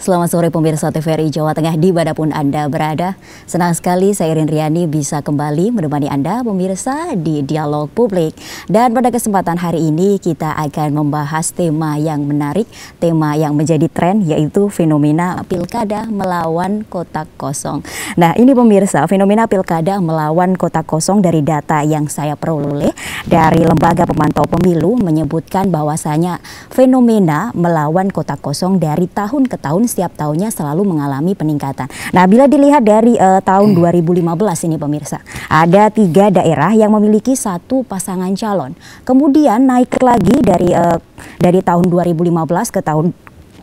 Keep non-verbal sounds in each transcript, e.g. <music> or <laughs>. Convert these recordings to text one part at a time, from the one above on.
Selamat sore pemirsa TVRI Jawa Tengah di pun Anda berada. Senang sekali saya Irin Riani bisa kembali menemani Anda pemirsa di Dialog Publik. Dan pada kesempatan hari ini kita akan membahas tema yang menarik, tema yang menjadi tren yaitu fenomena pilkada melawan kotak kosong. Nah ini pemirsa fenomena pilkada melawan kotak kosong dari data yang saya peroleh dari Lembaga Pemantau Pemilu menyebutkan bahwasanya fenomena melawan kotak kosong dari tahun ke tahun setiap tahunnya selalu mengalami peningkatan. Nah, bila dilihat dari uh, tahun 2015 hmm. ini pemirsa, ada tiga daerah yang memiliki satu pasangan calon. Kemudian naik lagi dari uh, dari tahun 2015 ke tahun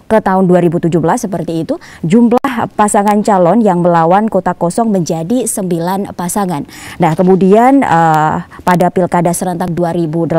ke tahun 2017 seperti itu, jumlah pasangan calon yang melawan kota kosong menjadi 9 pasangan. Nah, kemudian uh, pada Pilkada serentak 2018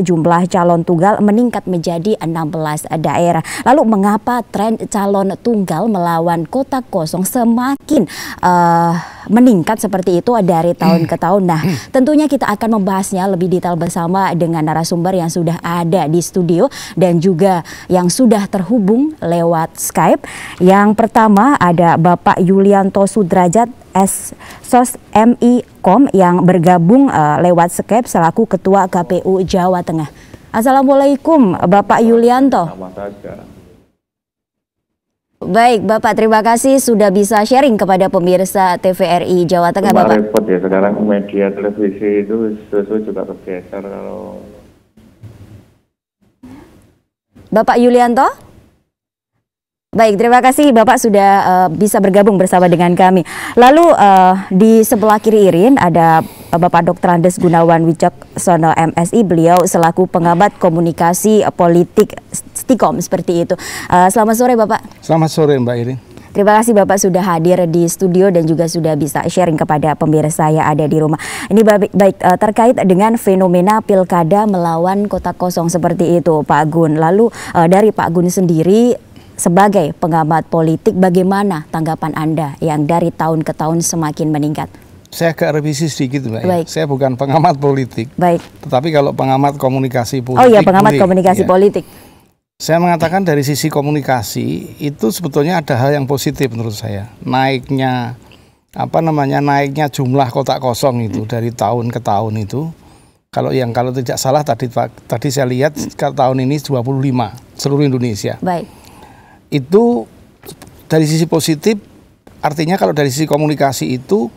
jumlah calon tunggal meningkat menjadi 16 daerah. Lalu mengapa tren calon tunggal melawan kota kosong semakin uh, meningkat seperti itu dari tahun hmm. ke tahun. Nah, hmm. tentunya kita akan membahasnya lebih detail bersama dengan narasumber yang sudah ada di studio dan juga yang sudah terhubung lewat Skype. Yang pertama ada Bapak Yulianto Sudrajat S SOS MI Kom yang bergabung uh, lewat Skype selaku Ketua KPU Jawa Tengah. Assalamualaikum Bapak Yulianto. Baik, Bapak terima kasih sudah bisa sharing kepada pemirsa TVRI Jawa Tengah, Cuma Bapak. repot ya sekarang media televisi itu sesuatu juga bergeser kalau Bapak Yulianto? Baik, terima kasih Bapak sudah uh, bisa bergabung bersama dengan kami. Lalu uh, di sebelah kiri Irin ada eh, Bapak Dr. Andes Gunawan Wicaksono MSI, beliau selaku pengamat komunikasi politik Tikom seperti itu. Uh, selamat sore Bapak. Selamat sore Mbak Irin. Terima kasih Bapak sudah hadir di studio dan juga sudah bisa sharing kepada pemirsa yang ada di rumah. Ini baik, baik eh, terkait dengan fenomena pilkada melawan kota kosong seperti itu Pak Gun. Lalu eh, dari Pak Gun sendiri sebagai pengamat politik bagaimana tanggapan Anda yang dari tahun ke tahun semakin meningkat? Saya agak revisi sedikit Mbak. Ya. Baik. Ya. Saya bukan pengamat politik. Baik. Tetapi kalau pengamat komunikasi politik. Oh iya pengamat boleh. komunikasi ya. politik. Saya mengatakan dari sisi komunikasi itu sebetulnya ada hal yang positif menurut saya. Naiknya apa namanya naiknya jumlah kotak kosong itu hmm. dari tahun ke tahun itu. Kalau yang kalau tidak salah tadi tadi saya lihat hmm. tahun ini 25 seluruh Indonesia. Baik. Itu dari sisi positif artinya kalau dari sisi komunikasi itu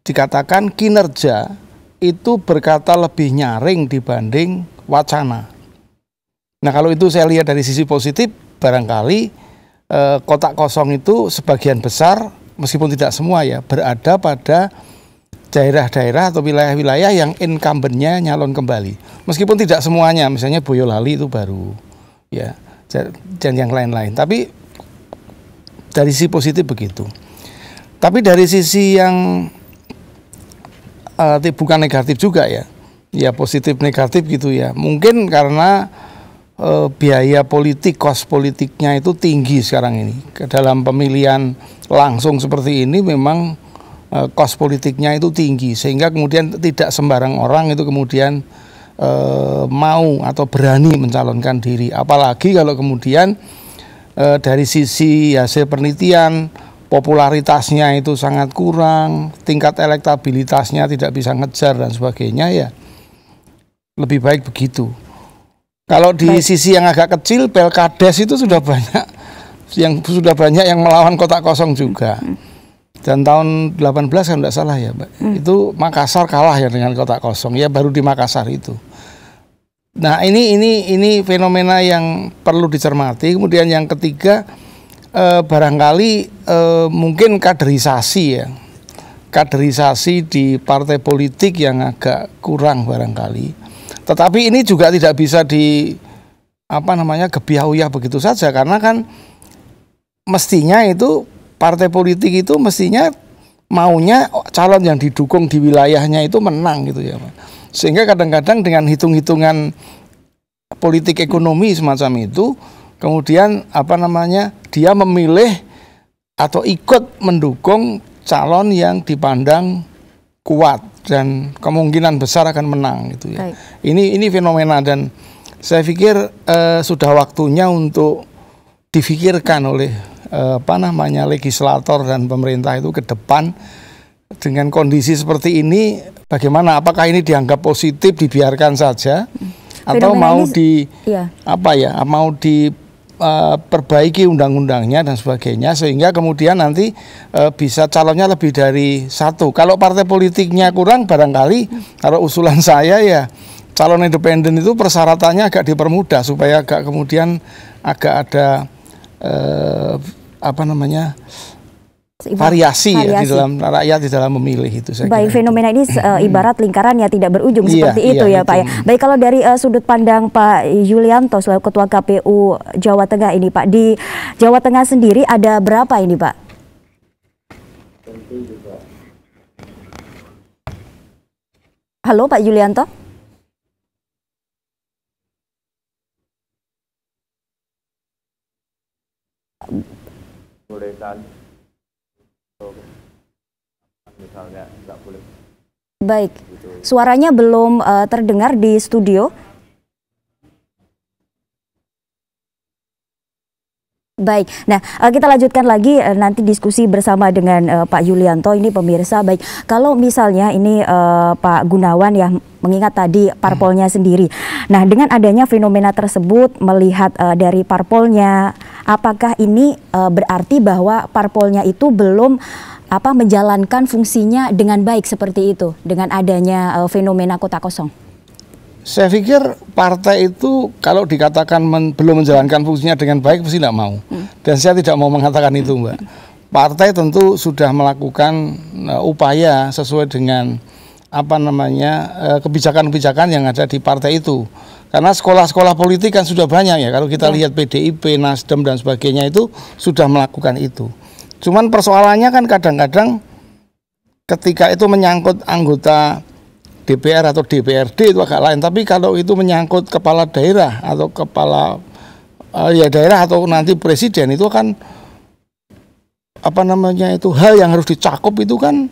dikatakan kinerja itu berkata lebih nyaring dibanding wacana. Nah kalau itu saya lihat dari sisi positif, barangkali eh, kotak kosong itu sebagian besar, meskipun tidak semua ya, berada pada daerah-daerah atau wilayah-wilayah yang incumbent-nya nyalon kembali. Meskipun tidak semuanya, misalnya Boyolali itu baru, ya dan yang lain-lain. Tapi dari sisi positif begitu. Tapi dari sisi yang uh, eh, bukan negatif juga ya, ya positif negatif gitu ya. Mungkin karena eh, biaya politik, kos politiknya itu tinggi sekarang ini. Dalam pemilihan langsung seperti ini memang eh, kos politiknya itu tinggi sehingga kemudian tidak sembarang orang itu kemudian eh, mau atau berani mencalonkan diri. Apalagi kalau kemudian eh, dari sisi hasil penelitian popularitasnya itu sangat kurang, tingkat elektabilitasnya tidak bisa ngejar dan sebagainya ya. Lebih baik begitu. Kalau di Baik. sisi yang agak kecil, Pelkades itu sudah banyak yang sudah banyak yang melawan kota kosong juga. Dan tahun 18 kalau tidak salah ya, Mbak. Hmm. Itu Makassar kalah ya dengan kota kosong. Ya baru di Makassar itu. Nah, ini ini ini fenomena yang perlu dicermati. Kemudian yang ketiga eh, barangkali eh, mungkin kaderisasi ya. Kaderisasi di partai politik yang agak kurang barangkali tetapi ini juga tidak bisa di apa namanya gebiahuyah begitu saja karena kan mestinya itu partai politik itu mestinya maunya calon yang didukung di wilayahnya itu menang gitu ya Pak. Sehingga kadang-kadang dengan hitung-hitungan politik ekonomi semacam itu kemudian apa namanya dia memilih atau ikut mendukung calon yang dipandang kuat dan kemungkinan besar akan menang gitu ya. Baik. Ini ini fenomena dan saya pikir uh, sudah waktunya untuk difikirkan oleh uh, apa namanya legislator dan pemerintah itu ke depan dengan kondisi seperti ini bagaimana apakah ini dianggap positif dibiarkan saja atau fenomena mau ini, di iya. apa ya mau di Eh, perbaiki undang-undangnya dan sebagainya sehingga kemudian nanti uh, bisa calonnya lebih dari satu. Kalau partai politiknya kurang barangkali kalau usulan <laughs> saya ya calon independen itu persyaratannya agak dipermudah supaya agak kemudian agak ada uh, apa namanya variasi, Ya, di dalam rakyat di dalam memilih itu saya baik kira. fenomena ini uh, ibarat lingkaran ya tidak berujung iya, seperti iya, itu ya itu. Pak ya baik kalau dari uh, sudut pandang Pak Yulianto selaku Ketua KPU Jawa Tengah ini Pak di Jawa Tengah sendiri ada berapa ini Pak Halo Pak Yulianto Boleh nggak boleh. Baik, gitu. suaranya belum uh, terdengar di studio. Baik, nah eh, kita lanjutkan lagi eh, nanti diskusi bersama dengan uh, Pak Yulianto ini pemirsa. Baik, kalau misalnya ini uh, Pak Gunawan ya mengingat tadi parpolnya sendiri. Nah dengan adanya fenomena tersebut melihat uh, dari parpolnya apakah ini uh, berarti bahwa parpolnya itu belum apa menjalankan fungsinya dengan baik seperti itu dengan adanya uh, fenomena kota kosong? Saya pikir partai itu kalau dikatakan men, belum menjalankan fungsinya dengan baik pasti tidak mau. Hmm. Dan saya tidak mau mengatakan itu, Mbak. Hmm. Partai tentu sudah melakukan uh, upaya sesuai dengan apa namanya kebijakan-kebijakan yang ada di partai itu. Karena sekolah-sekolah politik kan sudah banyak ya. Kalau kita ya. lihat PDIP, Nasdem dan sebagainya itu sudah melakukan itu. Cuman persoalannya kan kadang-kadang ketika itu menyangkut anggota DPR atau DPRD itu agak lain. Tapi kalau itu menyangkut kepala daerah atau kepala uh, ya daerah atau nanti presiden itu kan apa namanya itu hal yang harus dicakup itu kan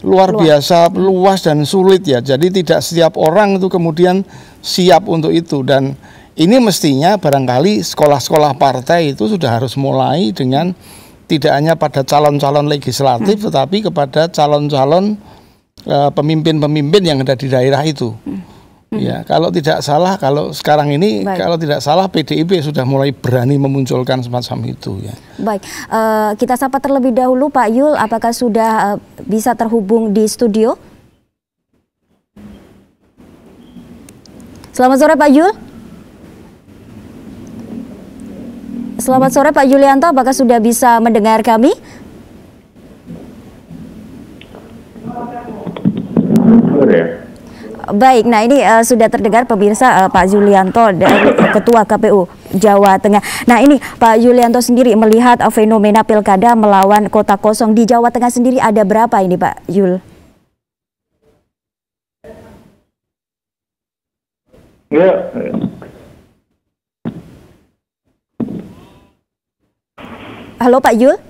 luar, luar biasa luas dan sulit ya. Jadi tidak setiap orang itu kemudian siap untuk itu dan ini mestinya barangkali sekolah-sekolah partai itu sudah harus mulai dengan tidak hanya pada calon-calon legislatif hmm. tetapi kepada calon-calon uh, pemimpin-pemimpin yang ada di daerah itu. Hmm. Mm-hmm. Ya, kalau tidak salah, kalau sekarang ini Baik. kalau tidak salah PDIP sudah mulai berani memunculkan semacam itu ya. Baik, uh, kita sapa terlebih dahulu Pak Yul, apakah sudah uh, bisa terhubung di studio? Selamat sore Pak Yul. Selamat sore Pak Yulianto, apakah sudah bisa mendengar kami? Sore. Baik, nah ini uh, sudah terdengar pemirsa uh, Pak Julianto dari Ketua KPU Jawa Tengah. Nah ini Pak Julianto sendiri melihat uh, fenomena pilkada melawan kota kosong di Jawa Tengah sendiri ada berapa ini Pak Yul? Ya. Halo Pak Yul?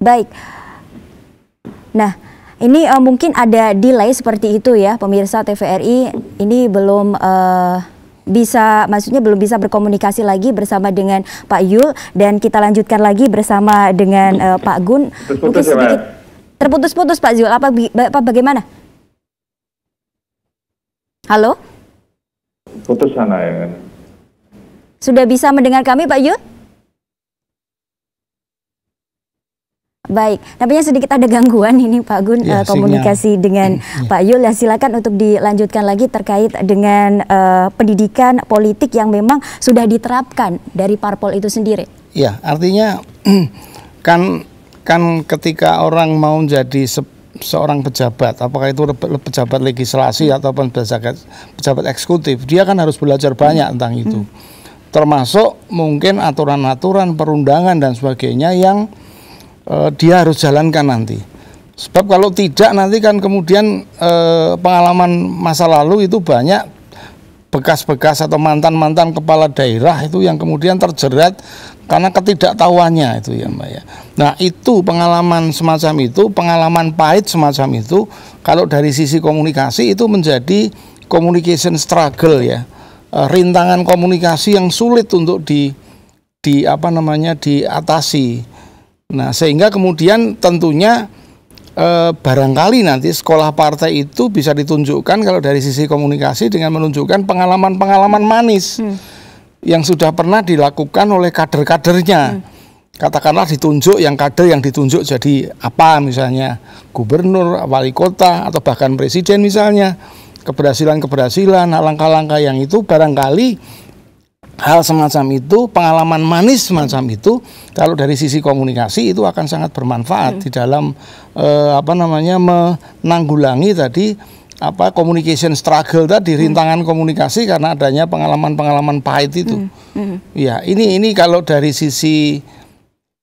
Baik. Nah, ini uh, mungkin ada delay seperti itu ya, pemirsa TVRI. Ini belum uh, bisa maksudnya belum bisa berkomunikasi lagi bersama dengan Pak Yul dan kita lanjutkan lagi bersama dengan uh, Pak Gun. Ya, sedikit terputus-putus Pak Yul apa, apa bagaimana? Halo? Putus sana ya. Kan? Sudah bisa mendengar kami Pak Yul? Baik, nampaknya sedikit ada gangguan ini Pak Gun ya, uh, komunikasi sinyal. dengan Pak Yul. Ya silakan untuk dilanjutkan lagi terkait dengan uh, pendidikan politik yang memang sudah diterapkan dari parpol itu sendiri. Ya, artinya <clears throat> kan kan ketika orang mau jadi se seorang pejabat, apakah itu pejabat legislasi mm. ataupun pejabat pejabat eksekutif, dia kan harus belajar banyak hmm. tentang itu. Hmm. Termasuk mungkin aturan-aturan perundangan dan sebagainya yang Eh, dia harus jalankan nanti. Sebab kalau tidak nanti kan kemudian e, pengalaman masa lalu itu banyak bekas-bekas atau mantan-mantan kepala daerah itu yang kemudian terjerat karena ketidaktahuannya itu ya Mbak ya. Nah, itu pengalaman semacam itu, pengalaman pahit semacam itu kalau dari sisi komunikasi itu menjadi communication struggle ya. Eh, rintangan komunikasi yang sulit untuk di di apa namanya diatasi. Nah, sehingga kemudian tentunya e, barangkali nanti sekolah partai itu bisa ditunjukkan kalau dari sisi komunikasi dengan menunjukkan pengalaman-pengalaman manis hmm. yang sudah pernah dilakukan oleh kader-kadernya. Hmm. Katakanlah ditunjuk yang kader yang ditunjuk jadi apa misalnya gubernur, wali kota atau bahkan presiden misalnya keberhasilan-keberhasilan, langkah-langkah yang itu barangkali hal semacam itu, pengalaman manis semacam itu, kalau dari sisi komunikasi itu akan sangat bermanfaat hmm. di dalam eh, apa namanya menanggulangi tadi apa communication struggle tadi hmm. rintangan komunikasi karena adanya pengalaman-pengalaman pahit itu. Hmm. Hmm. Ya, ini ini kalau dari sisi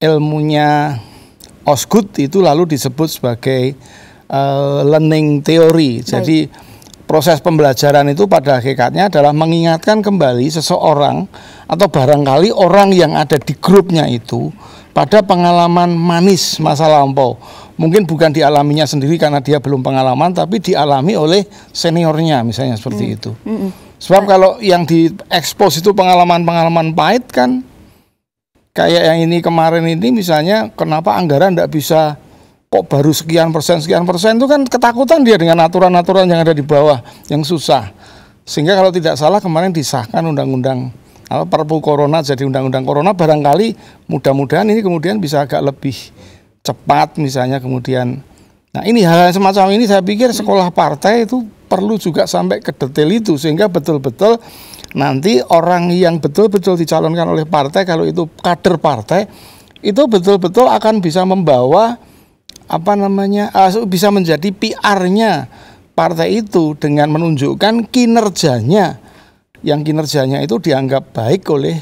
ilmunya Osgood itu lalu disebut sebagai uh, learning theory. Baik. Jadi proses pembelajaran itu pada hakikatnya adalah mengingatkan kembali seseorang atau barangkali orang yang ada di grupnya itu pada pengalaman manis masa lampau. Mungkin bukan dialaminya sendiri karena dia belum pengalaman, tapi dialami oleh seniornya misalnya seperti hmm. itu. Hmm. Sebab nah. kalau yang diekspos itu pengalaman-pengalaman pahit kan, kayak yang ini kemarin ini misalnya kenapa anggaran tidak bisa kok baru sekian persen sekian persen itu kan ketakutan dia dengan aturan-aturan yang ada di bawah yang susah sehingga kalau tidak salah kemarin disahkan undang-undang apa perpu corona jadi undang-undang corona barangkali mudah-mudahan ini kemudian bisa agak lebih cepat misalnya kemudian nah ini hal, hal semacam ini saya pikir sekolah partai itu perlu juga sampai ke detail itu sehingga betul-betul nanti orang yang betul-betul dicalonkan oleh partai kalau itu kader partai itu betul-betul akan bisa membawa apa namanya uh, bisa menjadi PR-nya partai itu dengan menunjukkan kinerjanya yang kinerjanya itu dianggap baik oleh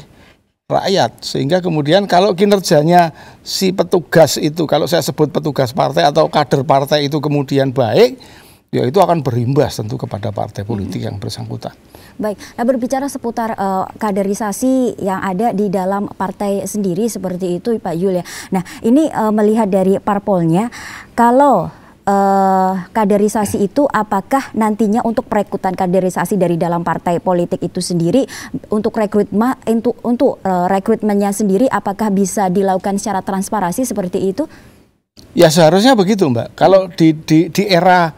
rakyat sehingga kemudian kalau kinerjanya si petugas itu kalau saya sebut petugas partai atau kader partai itu kemudian baik ya itu akan berimbas tentu kepada partai politik hmm. yang bersangkutan. Baik, nah berbicara seputar uh, kaderisasi yang ada di dalam partai sendiri seperti itu Pak Yul ya. Nah ini uh, melihat dari parpolnya, kalau uh, kaderisasi hmm. itu apakah nantinya untuk perekrutan kaderisasi dari dalam partai politik itu sendiri untuk rekrutmen untuk untuk uh, rekrutmennya sendiri apakah bisa dilakukan secara transparansi seperti itu? Ya seharusnya begitu Mbak. Kalau di di, di era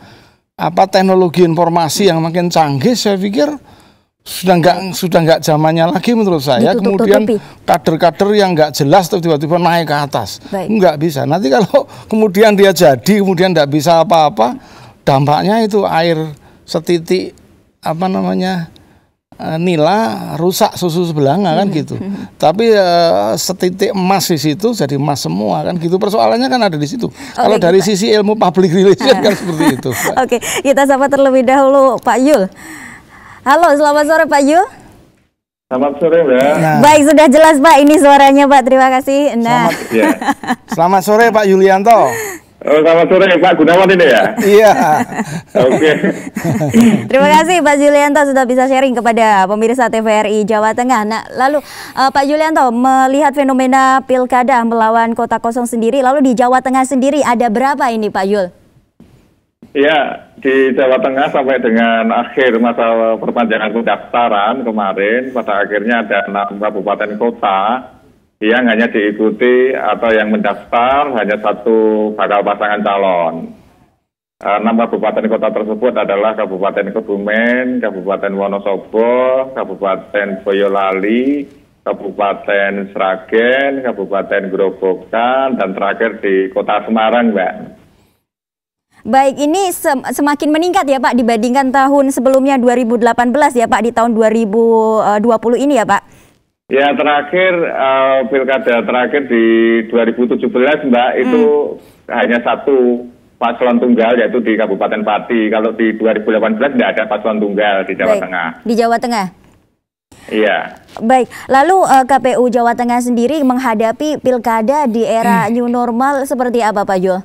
apa teknologi informasi yang makin canggih saya pikir sudah nggak sudah nggak zamannya lagi menurut saya Ditutup, kemudian kader-kader yang nggak jelas tiba-tiba naik ke atas nggak bisa nanti kalau kemudian dia jadi kemudian nggak bisa apa-apa dampaknya itu air setitik apa namanya Eh, nila rusak susu sebelanga kan gitu. <laughs> Tapi uh, setitik emas di situ jadi emas semua kan gitu. Persoalannya kan ada di situ. Okay, oh, Kalau dari kita... Gitu. sisi ilmu public relation <laughs> kan seperti itu. Oke, okay, kita sapa terlebih dahulu Pak Yul. Halo, selamat sore Pak Yul. Selamat sore, Mbak. Nah. Baik, sudah jelas, Pak. Ini suaranya, Pak. Terima kasih. Nah. Selamat, ya. Selamat sore, Pak Yulianto. <laughs> Oh, selamat sore Pak Gunawan ini ya. Iya. Oke. <laughs> Terima kasih Pak Julianto sudah bisa sharing kepada pemirsa TVRI Jawa Tengah. Nah, lalu uh, Pak Julianto melihat fenomena pilkada melawan kota kosong sendiri, lalu di Jawa Tengah sendiri ada berapa ini Pak Jul? Iya, di Jawa Tengah sampai dengan akhir masa perpanjangan pendaftaran kemarin, pada akhirnya ada enam kabupaten kota yang hanya diikuti atau yang mendaftar hanya satu bakal pasangan calon. enam kabupaten kota tersebut adalah Kabupaten Kebumen, Kabupaten Wonosobo, Kabupaten Boyolali, Kabupaten Sragen, Kabupaten Grobogan, dan terakhir di Kota Semarang, Mbak. Baik, ini sem semakin meningkat ya Pak dibandingkan tahun sebelumnya 2018 ya Pak di tahun 2020 eh, ini ya Pak. Ya terakhir uh, pilkada terakhir di 2017 Mbak hmm. itu hanya satu paslon tunggal yaitu di Kabupaten Pati. Kalau di 2018 tidak ada paslon tunggal di Jawa Baik. Tengah. Di Jawa Tengah. Iya. Baik, lalu uh, eh, KPU Jawa Tengah sendiri menghadapi pilkada di era hmm. new normal seperti apa Pak Jo?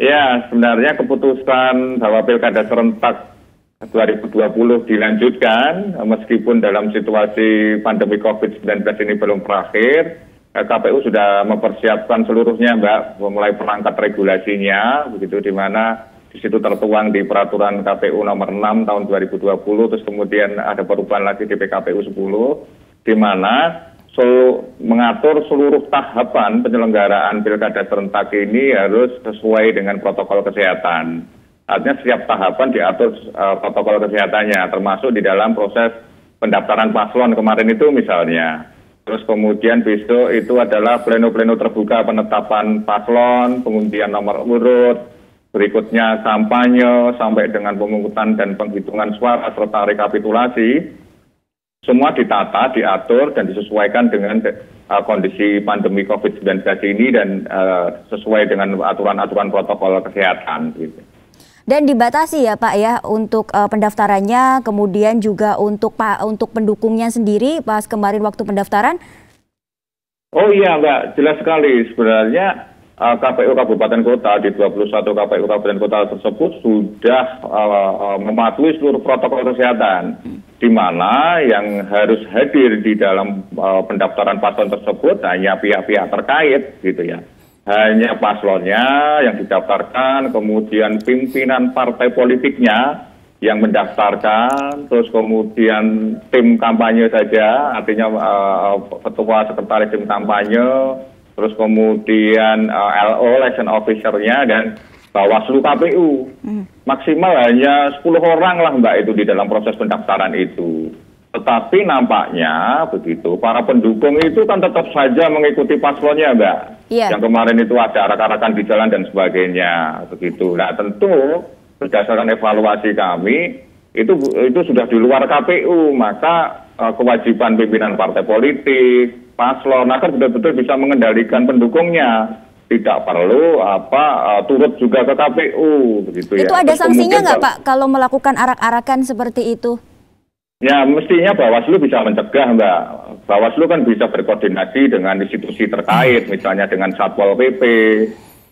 Ya, sebenarnya keputusan bahwa pilkada serentak 2020 dilanjutkan meskipun dalam situasi pandemi COVID-19 ini belum berakhir eh, KPU sudah mempersiapkan seluruhnya Mbak mulai perangkat regulasinya begitu di mana di situ tertuang di peraturan KPU nomor 6 tahun 2020 terus kemudian ada perubahan lagi di PKPU 10 di mana sel mengatur seluruh tahapan penyelenggaraan pilkada serentak ini harus sesuai dengan protokol kesehatan. Artinya setiap tahapan diatur uh, protokol kesehatannya, termasuk di dalam proses pendaftaran paslon kemarin itu misalnya. Terus kemudian besok itu adalah pleno-pleno terbuka penetapan paslon, pengundian nomor urut, berikutnya kampanye sampai dengan pemungutan dan penghitungan suara serta rekapitulasi. Semua ditata, diatur, dan disesuaikan dengan uh, kondisi pandemi COVID-19 ini dan uh, sesuai dengan aturan-aturan protokol kesehatan. Gitu. Dan dibatasi ya Pak ya untuk uh, pendaftarannya, kemudian juga untuk Pak untuk pendukungnya sendiri pas kemarin waktu pendaftaran. Oh iya Mbak, jelas sekali sebenarnya uh, eh, KPU Kabupaten Kota di 21 KPU Kabupaten Kota tersebut sudah uh, mematuhi seluruh protokol kesehatan. Di mana yang harus hadir di dalam uh, pendaftaran paslon tersebut hanya pihak-pihak terkait gitu ya hanya paslonnya yang didaftarkan, kemudian pimpinan partai politiknya yang mendaftarkan, terus kemudian tim kampanye saja, artinya uh, ketua sekretaris tim kampanye, terus kemudian uh, eh, LO, election officer-nya, dan Bawaslu KPU. Hmm. Maksimal hanya 10 orang lah Mbak itu di dalam proses pendaftaran itu. Tetapi nampaknya begitu, para pendukung itu kan tetap saja mengikuti paslonnya, Mbak. Iya. Yang kemarin itu ada arak-arakan di jalan dan sebagainya, begitu. Nah, tentu berdasarkan evaluasi kami itu itu sudah di luar KPU, maka uh, kewajiban pimpinan partai politik, paslon akan betul-betul bisa mengendalikan pendukungnya tidak perlu apa uh, turut juga ke KPU begitu itu ya. Itu ada Terus sanksinya nggak Pak kalau melakukan arak-arakan seperti itu? Ya mestinya Bawaslu bisa mencegah Mbak. Bawaslu kan bisa berkoordinasi dengan institusi terkait, misalnya dengan Satpol PP,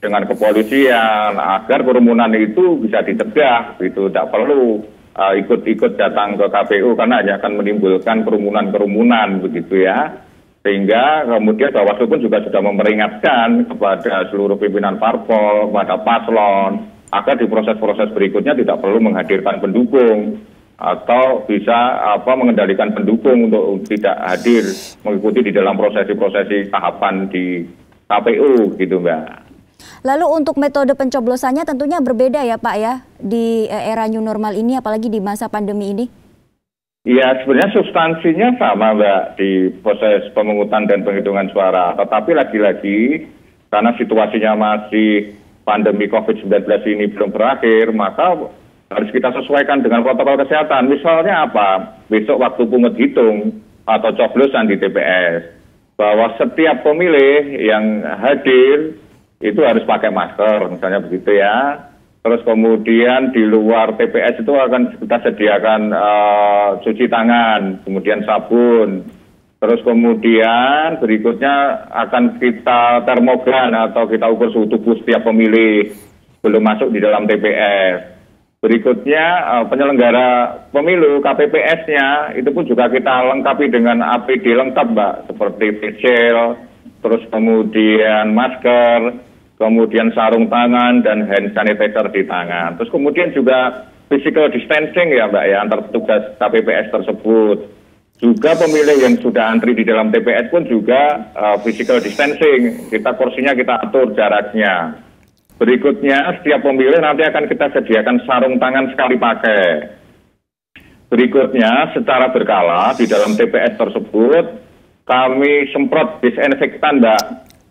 dengan kepolisian, agar kerumunan itu bisa dicegah, itu Tidak perlu eh, ikut-ikut uh, datang ke KPU karena hanya akan menimbulkan kerumunan-kerumunan, begitu ya. Sehingga kemudian Bawaslu pun juga sudah memperingatkan kepada seluruh pimpinan parpol, kepada paslon, agar di proses-proses berikutnya tidak perlu menghadirkan pendukung atau bisa apa mengendalikan pendukung untuk tidak hadir mengikuti di dalam prosesi-prosesi tahapan di KPU gitu Mbak. Lalu untuk metode pencoblosannya tentunya berbeda ya Pak ya di eh, era new normal ini apalagi di masa pandemi ini. Iya sebenarnya substansinya sama Mbak di proses pemungutan dan penghitungan suara. Tetapi lagi-lagi karena situasinya masih pandemi COVID-19 ini belum berakhir maka harus kita sesuaikan dengan protokol kesehatan. Misalnya apa? Besok waktu pungut hitung atau coblosan di TPS. Bahwa setiap pemilih yang hadir itu harus pakai masker, misalnya begitu ya. Terus kemudian di luar TPS itu akan kita sediakan uh, cuci tangan, kemudian sabun. Terus kemudian berikutnya akan kita termogan atau kita ukur suhu tubuh setiap pemilih belum masuk di dalam TPS Berikutnya eh, penyelenggara pemilu KPPS-nya itu pun juga kita lengkapi dengan APD lengkap, Mbak, seperti facial, terus kemudian masker, kemudian sarung tangan dan hand sanitizer di tangan. Terus kemudian juga physical distancing ya, Mbak ya, antar petugas KPPS tersebut. Juga pemilih yang sudah antri di dalam TPS pun juga uh, physical distancing. Kita kursinya kita atur jaraknya. Berikutnya, setiap pemilih nanti akan kita sediakan sarung tangan sekali pakai. Berikutnya, secara berkala di dalam TPS tersebut, kami semprot disinfektan, Mbak.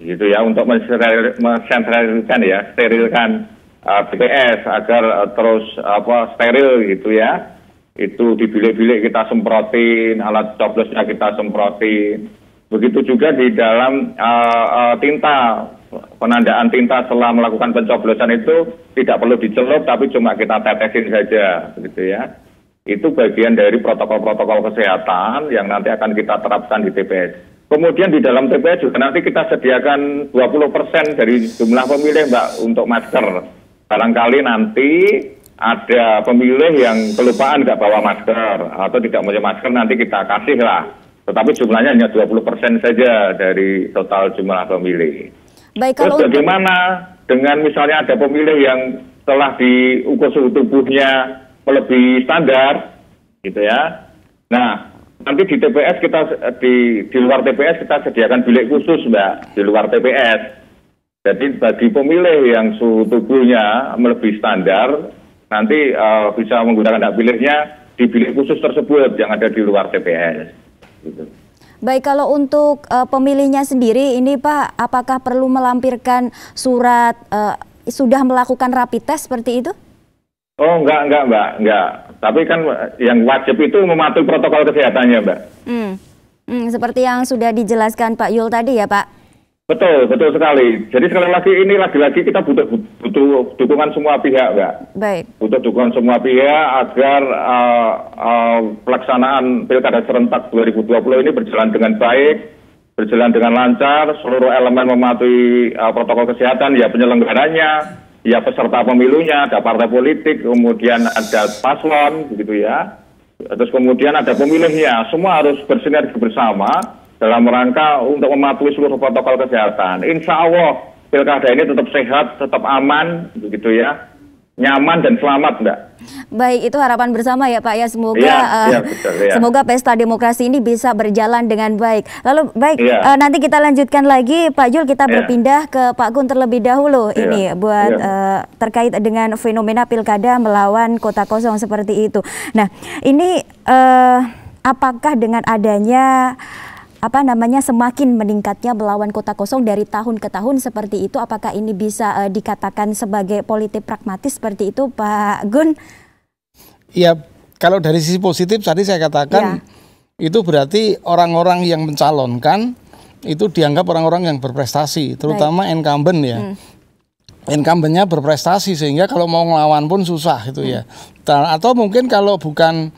Gitu ya, untuk mensentralkan ya, sterilkan uh, e, TPS agar uh, terus apa steril gitu ya. Itu di bilik-bilik kita semprotin, alat coblosnya kita semprotin. Begitu juga di dalam uh, uh, tinta penandaan tinta setelah melakukan pencoblosan itu tidak perlu dicelup tapi cuma kita tetesin saja gitu ya. Itu bagian dari protokol-protokol kesehatan yang nanti akan kita terapkan di TPS. Kemudian di dalam TPS juga nanti kita sediakan 20% dari jumlah pemilih Mbak untuk masker. Barangkali nanti ada pemilih yang kelupaan nggak bawa masker atau tidak punya masker nanti kita kasih lah. Tetapi jumlahnya hanya 20% saja dari total jumlah pemilih. Baik, kalau Terus bagaimana dengan misalnya ada pemilih yang telah diukur suhu tubuhnya melebihi standar, gitu ya. Nah, nanti di TPS kita eh, di di luar TPS kita sediakan bilik khusus, mbak, di luar TPS. Jadi bagi pemilih yang suhu tubuhnya melebihi standar, nanti uh, bisa menggunakan hak pilihnya di bilik khusus tersebut yang ada di luar TPS. Gitu. Baik, kalau untuk uh, pemilihnya sendiri ini Pak, apakah perlu melampirkan surat uh, sudah melakukan rapid test seperti itu? Oh, enggak, enggak, Mbak, enggak. Tapi kan yang wajib itu mematuhi protokol kesehatannya, Mbak. Hmm. Hmm, seperti yang sudah dijelaskan Pak Yul tadi ya, Pak. Betul, betul sekali. Jadi sekali lagi ini lagi-lagi kita butuh butuh dukungan semua pihak, Mbak. Baik. Butuh dukungan semua pihak agar uh, uh, pelaksanaan Pilkada serentak 2020 ini berjalan dengan baik, berjalan dengan lancar, seluruh elemen mematuhi uh, protokol kesehatan, ya penyelenggaranya, ya peserta pemilunya, ada partai politik, kemudian ada paslon, begitu ya. Terus kemudian ada pemilihnya, semua harus bersinergi bersama dalam rangka untuk mematuhi seluruh protokol kesehatan. Insya Allah pilkada ini tetap sehat, tetap aman, begitu ya, nyaman dan selamat, Mbak. Baik, itu harapan bersama ya Pak ya. Semoga ya, ya, betul, ya. semoga pesta demokrasi ini bisa berjalan dengan baik. Lalu baik, ya. uh, nanti kita lanjutkan lagi Pak Jul kita ya. berpindah ke Pak Gun terlebih dahulu ya. ini iya. buat ya. uh, terkait dengan fenomena pilkada melawan kota kosong seperti itu. Nah, ini uh, apakah dengan adanya apa namanya semakin meningkatnya melawan kota kosong dari tahun ke tahun seperti itu apakah ini bisa uh, dikatakan sebagai politik pragmatis seperti itu Pak Gun? Iya, kalau dari sisi positif tadi saya katakan ya. itu berarti orang-orang yang mencalonkan itu dianggap orang-orang yang berprestasi, terutama Baik. incumbent ya. Hmm. Incumbentnya berprestasi sehingga kalau mau melawan pun susah gitu ya. hmm. ya. Atau mungkin kalau bukan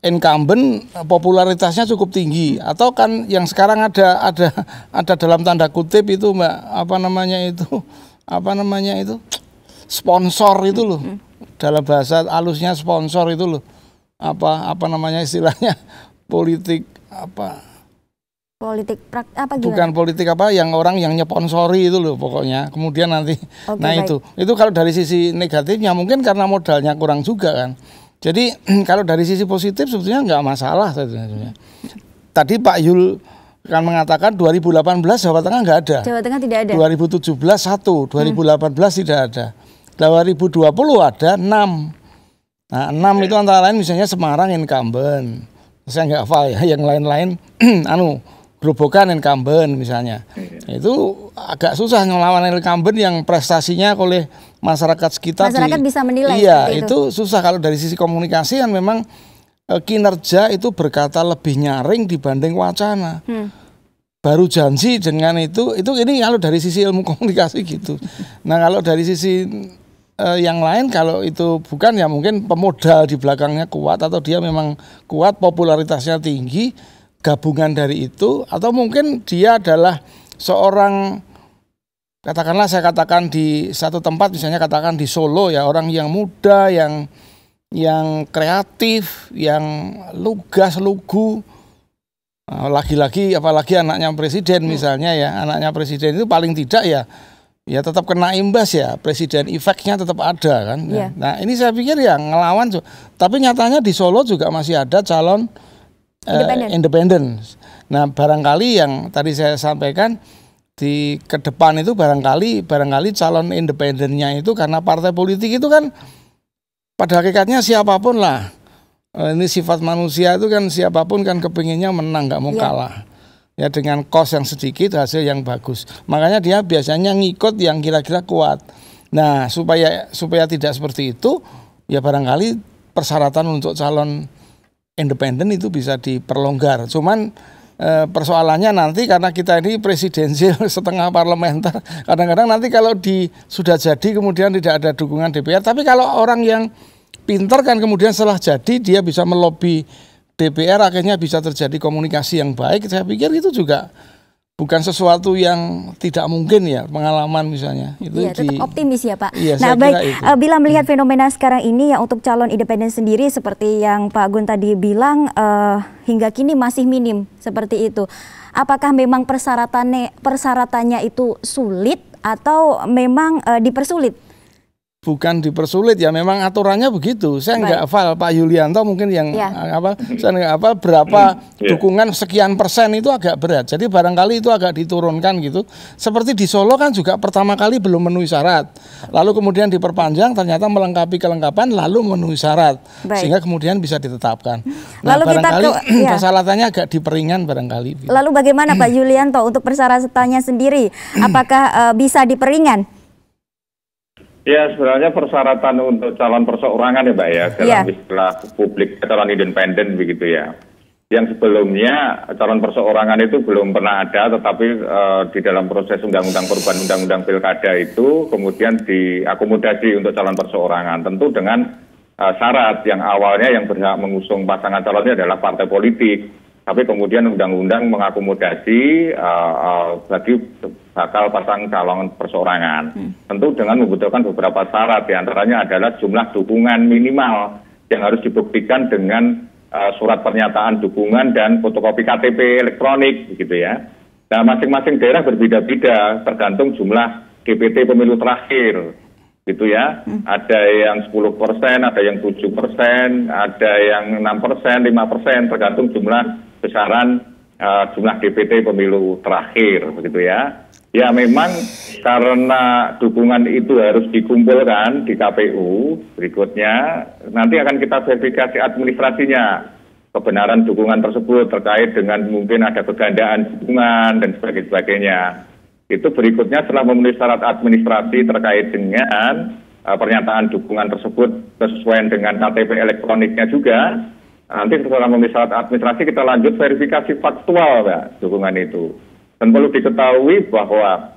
incumbent eh, popularitasnya cukup tinggi atau kan yang sekarang ada ada ada dalam tanda kutip itu mbak apa namanya itu apa namanya itu sponsor itu loh dalam bahasa alusnya sponsor itu loh apa apa namanya istilahnya politik apa politik prak, apa gimana? bukan politik apa yang orang yang nyponsori itu loh pokoknya kemudian nanti okay, nah baik. itu itu kalau dari sisi negatifnya mungkin karena modalnya kurang juga kan jadi <clears throat> kalau dari sisi positif sebetulnya nggak masalah Tadi Pak Yul kan mengatakan 2018 Jawa Tengah nggak ada. Jawa Tengah tidak ada. 2017 satu, 2018 hmm. tidak ada. 2020 ada enam. Nah, enam itu antara lain misalnya Semarang incumbent. Saya nggak hafal ya, yang lain-lain <clears throat> anu gerobokan incumbent misalnya. Iya. Nah, itu agak susah ngelawan incumbent yang prestasinya oleh masyarakat sekitar masyarakat di, bisa menilai iya itu. itu susah kalau dari sisi komunikasi kan memang e, kinerja itu berkata lebih nyaring dibanding wacana hmm. baru janji dengan itu itu ini kalau dari sisi ilmu <laughs> komunikasi gitu nah kalau dari sisi e, yang lain kalau itu bukan ya mungkin pemodal di belakangnya kuat atau dia memang kuat popularitasnya tinggi gabungan dari itu atau mungkin dia adalah seorang katakanlah saya katakan di satu tempat misalnya katakan di Solo ya orang yang muda yang yang kreatif yang lugas lugu nah, lagi-lagi apalagi anaknya presiden misalnya ya anaknya presiden itu paling tidak ya ya tetap kena imbas ya presiden efeknya tetap ada kan ya. nah ini saya pikir ya ngelawan tapi nyatanya di Solo juga masih ada calon eh, independen uh, nah barangkali yang tadi saya sampaikan di ke depan itu barangkali barangkali calon independennya itu karena partai politik itu kan pada hakikatnya siapapun lah eh, ini sifat manusia itu kan siapapun kan kepinginnya menang nggak mau iya. kalah ya dengan kos yang sedikit hasil yang bagus makanya dia biasanya ngikut yang kira-kira kuat nah supaya supaya tidak seperti itu ya barangkali persyaratan untuk calon independen itu bisa diperlonggar cuman Eh, persoalannya nanti karena kita ini presidensial <laughs> setengah parlementer kadang-kadang nanti kalau di sudah jadi kemudian tidak ada dukungan DPR tapi kalau orang yang pintar kan kemudian setelah jadi dia bisa melobi DPR akhirnya bisa terjadi komunikasi yang baik saya pikir itu juga bukan sesuatu yang tidak mungkin ya pengalaman misalnya itu ya, tetap optimis ya pak. Iya, nah baik itu. Eh, bila melihat fenomena sekarang ini ya untuk calon independen sendiri seperti yang Pak Gun tadi bilang uh, hingga kini masih minim seperti itu. Apakah memang persyaratannya persyaratannya itu sulit atau memang uh, dipersulit bukan dipersulit ya memang aturannya begitu saya nggak hafal Pak Yulianto mungkin yang ya. apa saya nggak hafal berapa hmm, yeah. dukungan sekian persen itu agak berat jadi barangkali itu agak diturunkan gitu seperti di Solo kan juga pertama kali belum memenuhi syarat lalu kemudian diperpanjang ternyata melengkapi kelengkapan lalu memenuhi syarat Baik. sehingga kemudian bisa ditetapkan hmm. nah lalu barangkali kita <clears throat> ya. persyaratannya agak diperingan barangkali gitu. lalu bagaimana Pak <clears throat> Yulianto untuk persyaratannya sendiri apakah uh, bisa diperingan Ya sebenarnya persyaratan untuk calon perseorangan ya Mbak ya dalam yeah. istilah publik eh, calon independen begitu ya. Yang sebelumnya calon perseorangan itu belum pernah ada tetapi uh, di dalam proses undang-undang perubahan undang-undang pilkada itu kemudian diakomodasi untuk calon perseorangan tentu dengan uh, syarat yang awalnya yang berhak mengusung pasangan calonnya adalah partai politik tapi kemudian undang-undang mengakomodasi uh, uh, bagi bakal pasang calon perseorangan. Hmm. Tentu dengan membutuhkan beberapa syarat, diantaranya adalah jumlah dukungan minimal yang harus dibuktikan dengan uh, surat pernyataan dukungan dan fotokopi KTP elektronik, begitu ya. Nah, masing-masing daerah berbeda-beda tergantung jumlah DPT pemilu terakhir, gitu ya. Hmm. Ada yang 10 persen, ada yang 7 persen, ada yang 6 persen, 5 persen, tergantung jumlah besaran uh, jumlah DPT pemilu terakhir begitu ya. Ya memang karena dukungan itu harus dikumpulkan di KPU berikutnya nanti akan kita verifikasi administrasinya kebenaran dukungan tersebut terkait dengan mungkin ada kegandaan dukungan dan sebagainya. Itu berikutnya setelah memenuhi syarat administrasi terkait dengan uh, pernyataan dukungan tersebut sesuai dengan KTP elektroniknya juga Nanti setelah memenuhi administrasi kita lanjut verifikasi faktual ya dukungan itu. Dan perlu diketahui bahwa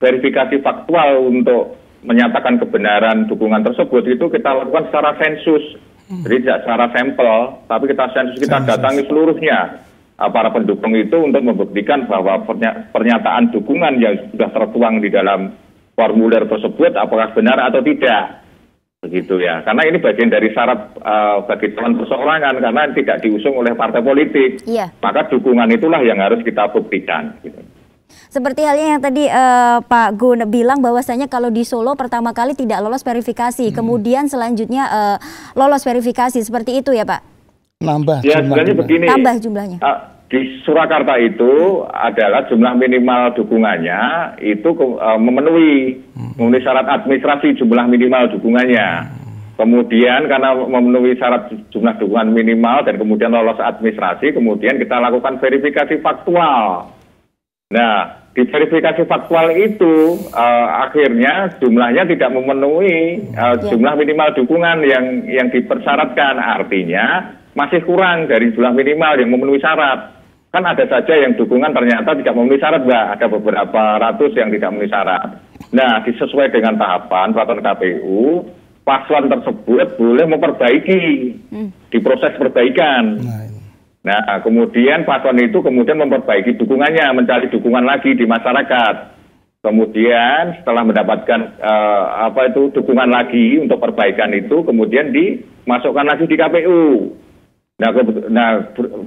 verifikasi faktual untuk menyatakan kebenaran dukungan tersebut itu kita lakukan secara sensus. Hmm. Jadi tidak secara sampel, tapi kita sensus kita datangi seluruhnya ah, para pendukung itu untuk membuktikan bahwa pernyataan dukungan yang sudah tertuang di dalam formulir tersebut apakah benar atau tidak begitu ya karena ini bagian dari syarat uh, bagi calon perseorangan karena tidak diusung oleh partai politik iya. maka dukungan itulah yang harus kita buktikan gitu. Seperti halnya yang tadi uh, Pak Gun bilang bahwasanya kalau di Solo pertama kali tidak lolos verifikasi, hmm. kemudian selanjutnya uh, lolos verifikasi seperti itu ya Pak? Nambah ya, jumlahnya. Begini, Nambah jumlahnya. Uh, di Surakarta itu adalah jumlah minimal dukungannya itu uh, memenuhi hmm. memenuhi syarat administrasi jumlah minimal dukungannya. Hmm. Kemudian karena memenuhi syarat jumlah dukungan minimal dan kemudian lolos administrasi, kemudian kita lakukan verifikasi faktual. Nah, di verifikasi faktual itu uh, akhirnya jumlahnya tidak memenuhi uh, jumlah minimal dukungan yang yang dipersyaratkan. Artinya masih kurang dari jumlah minimal yang memenuhi syarat. Kan ada saja yang dukungan ternyata tidak memenuhi syarat, Mbak. Ada beberapa ratus yang tidak memenuhi syarat. Nah, disesuaikan dengan tahapan peraturan KPU, paslon tersebut boleh memperbaiki hmm. di proses perbaikan. Nah, nah, kemudian paslon itu kemudian memperbaiki dukungannya, mencari dukungan lagi di masyarakat. Kemudian setelah mendapatkan uh, apa itu dukungan lagi untuk perbaikan itu, kemudian dimasukkan lagi di KPU. Nah, nah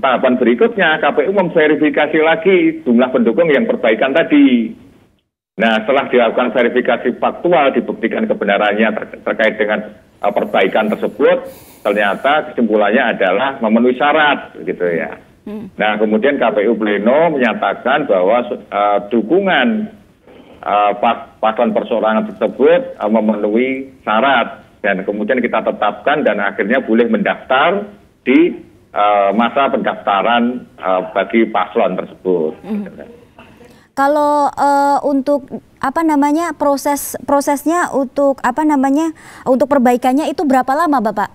tahapan berikutnya KPU memverifikasi lagi jumlah pendukung yang perbaikan tadi. Nah, setelah dilakukan verifikasi faktual dibuktikan kebenarannya ter terkait dengan uh, perbaikan tersebut, ternyata kesimpulannya adalah memenuhi syarat, gitu ya. Hmm. Nah, kemudian KPU pleno menyatakan bahwa uh, dukungan uh, paslon perseorangan tersebut uh, memenuhi syarat dan kemudian kita tetapkan dan akhirnya boleh mendaftar di uh, masa pendaftaran uh, bagi paslon tersebut. Mm Kalau uh, untuk apa namanya proses prosesnya untuk apa namanya untuk perbaikannya itu berapa lama Bapak?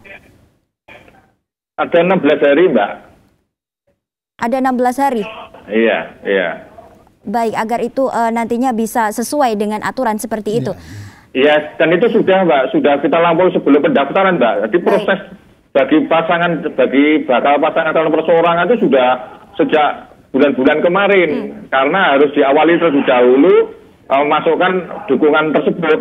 Ada 16 hari, Mbak. Ada 16 hari? Iya, iya. Baik, agar itu uh, nantinya bisa sesuai dengan aturan seperti iya. itu. Iya, dan itu sudah, Mbak. Sudah kita lampau sebelum pendaftaran, Mbak. Jadi proses Baik bagi pasangan bagi bakal pasangan calon perseorangan itu sudah sejak bulan-bulan kemarin hmm. karena harus diawali terlebih dahulu uh, masukkan dukungan tersebut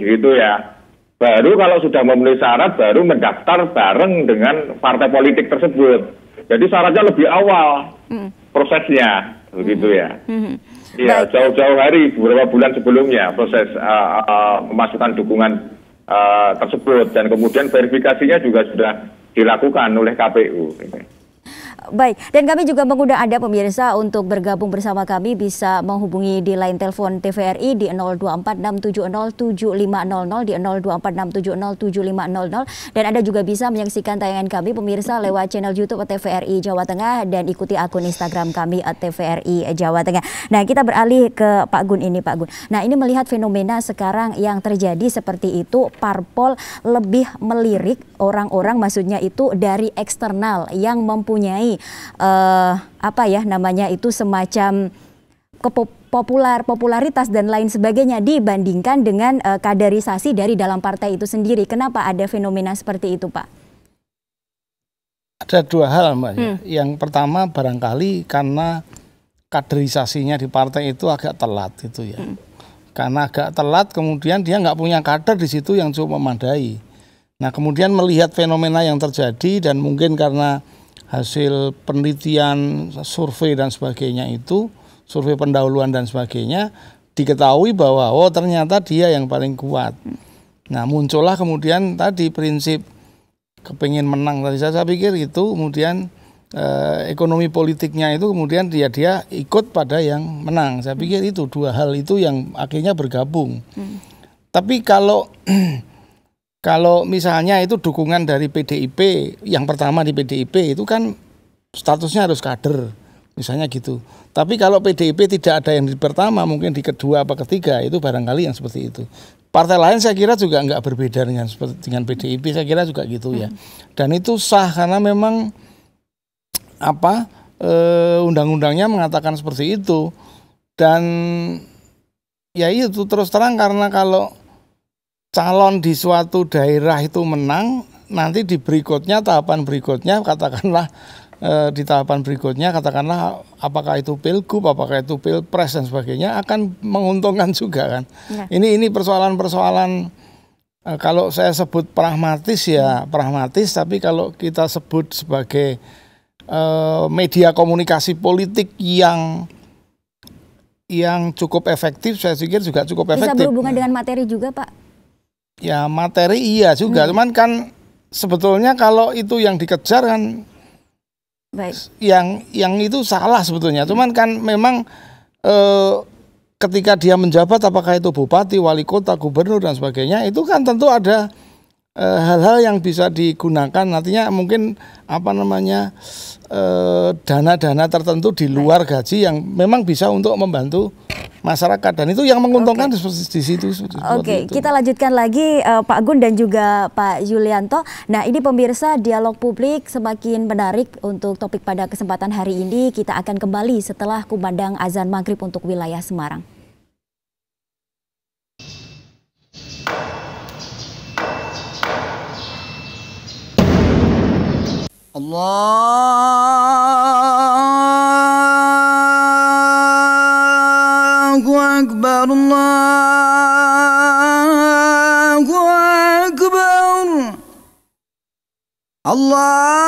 gitu ya. Baru kalau sudah memenuhi syarat baru mendaftar bareng dengan partai politik tersebut. Jadi syaratnya lebih awal hmm. prosesnya begitu ya ya. Hmm. Iya, jauh-jauh hari beberapa bulan sebelumnya proses uh, uh, memasukkan dukungan uh, tersebut dan kemudian verifikasinya juga sudah dilakukan oleh kpu Baik, dan kami juga mengundang Anda pemirsa untuk bergabung bersama kami bisa menghubungi di line telepon TVRI di 0246707500 di 0246707500 dan Anda juga bisa menyaksikan tayangan kami pemirsa lewat channel YouTube TVRI Jawa Tengah dan ikuti akun Instagram kami TVRI Jawa Tengah. Nah, kita beralih ke Pak Gun ini Pak Gun. Nah, ini melihat fenomena sekarang yang terjadi seperti itu parpol lebih melirik orang-orang maksudnya itu dari eksternal yang mempunyai mengenai uh, eh, apa ya namanya itu semacam kepopular popularitas dan lain sebagainya dibandingkan dengan uh, kaderisasi dari dalam partai itu sendiri. Kenapa ada fenomena seperti itu, Pak? Ada dua hal, Mbak. Ya. Hmm. Yang pertama barangkali karena kaderisasinya di partai itu agak telat itu ya. Hmm. Karena agak telat kemudian dia nggak punya kader di situ yang cukup memadai. Nah, kemudian melihat fenomena yang terjadi dan mungkin karena hasil penelitian, survei dan sebagainya itu, survei pendahuluan dan sebagainya, diketahui bahwa oh ternyata dia yang paling kuat. Nah muncullah kemudian tadi prinsip kepingin menang tadi saya, saya pikir itu kemudian eh, ekonomi politiknya itu kemudian dia dia ikut pada yang menang. Saya pikir itu dua hal itu yang akhirnya bergabung. Hmm. Tapi kalau <clears throat> Kalau misalnya itu dukungan dari PDIP, yang pertama di PDIP itu kan statusnya harus kader, misalnya gitu. Tapi kalau PDIP tidak ada yang di pertama, mungkin di kedua apa ketiga itu barangkali yang seperti itu. Partai lain saya kira juga nggak berbeda dengan dengan PDIP, saya kira juga gitu ya. Hmm. Dan itu sah karena memang apa e, undang-undangnya mengatakan seperti itu dan ya itu terus terang karena kalau calon di suatu daerah itu menang, nanti di berikutnya tahapan berikutnya katakanlah e, di tahapan berikutnya katakanlah apakah itu pilgub, apakah itu pilpres dan sebagainya akan menguntungkan juga kan. Ya. Ini ini persoalan-persoalan e, kalau saya sebut pragmatis ya hmm. pragmatis, tapi kalau kita sebut sebagai e, media komunikasi politik yang yang cukup efektif, saya pikir juga cukup efektif. Bisa berhubungan nah. dengan materi juga, Pak ya materi iya juga hmm. cuman kan sebetulnya kalau itu yang dikejar kan Baik. yang yang itu salah sebetulnya cuman kan memang e, ketika dia menjabat apakah itu bupati wali kota gubernur dan sebagainya itu kan tentu ada Eh, hal-hal yang bisa digunakan nantinya mungkin apa namanya eh, dana-dana tertentu di luar gaji yang memang bisa untuk membantu masyarakat dan itu yang menguntungkan okay. di situ. Oke, okay. kita lanjutkan lagi uh, Pak Gun dan juga Pak Yulianto. Nah, ini pemirsa dialog publik semakin menarik untuk topik pada kesempatan hari ini. Kita akan kembali setelah kumandang azan maghrib untuk wilayah Semarang. Allahu Ekber, Allahu Ekber, Allah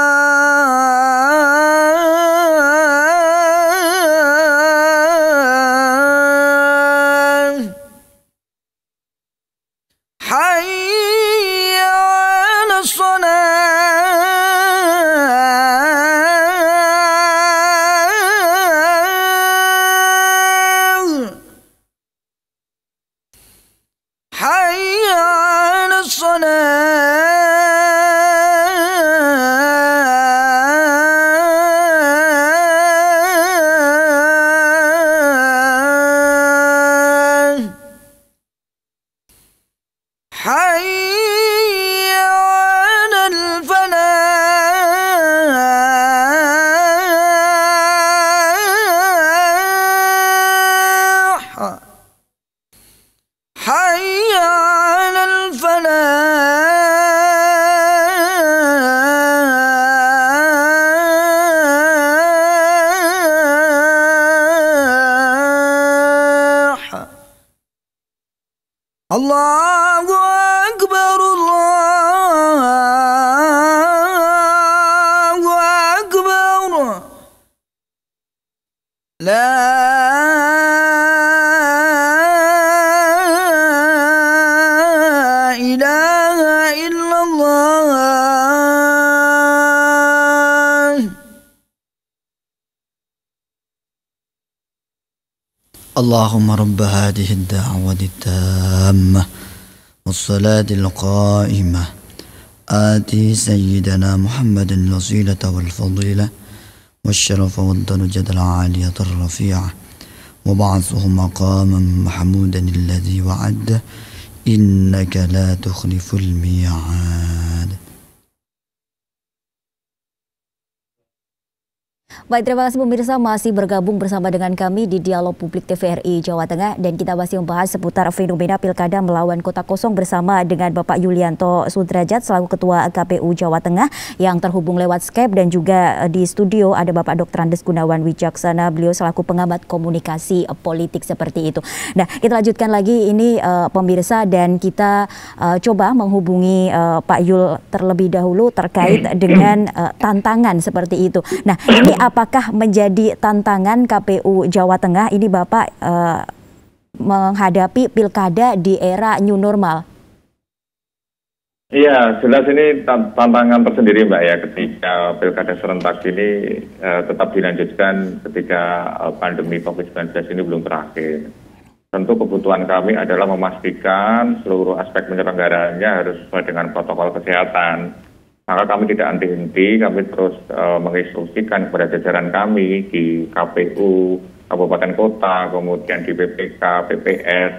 اللهم رب هذه الدعوة التامة والصلاة القائمة آتي سيدنا محمد الوسيلة والفضيلة والشرف والدرجة العالية الرفيعة وبعثه مقاما محمودا الذي وعده إنك لا تخلف الميعاد Baik, terima kasih pemirsa masih bergabung bersama dengan kami di Dialog Publik TVRI Jawa Tengah dan kita masih membahas seputar fenomena pilkada melawan kota kosong bersama dengan Bapak Yulianto Sudrajat selaku Ketua KPU Jawa Tengah yang terhubung lewat Skype dan juga eh, di studio ada Bapak Dr. Andes Gunawan Wijaksana beliau selaku pengamat komunikasi eh, politik seperti itu. Nah, kita lanjutkan lagi ini uh, pemirsa dan kita uh, coba menghubungi uh, Pak Yul terlebih dahulu terkait <clears throat> dengan uh, tantangan seperti itu. Nah, ini apa apakah menjadi tantangan KPU Jawa Tengah ini Bapak eh, menghadapi pilkada di era new normal? Iya, jelas ini tantangan tersendiri Mbak ya ketika pilkada serentak ini eh, tetap dilanjutkan ketika eh, pandemi COVID-19 ini belum berakhir. Tentu kebutuhan kami adalah memastikan seluruh aspek penyelenggaraannya harus sesuai dengan protokol kesehatan maka kami tidak anti-henti, kami terus uh, menginstruksikan kepada jajaran kami di KPU, Kabupaten Kota, kemudian di PPK, PPS,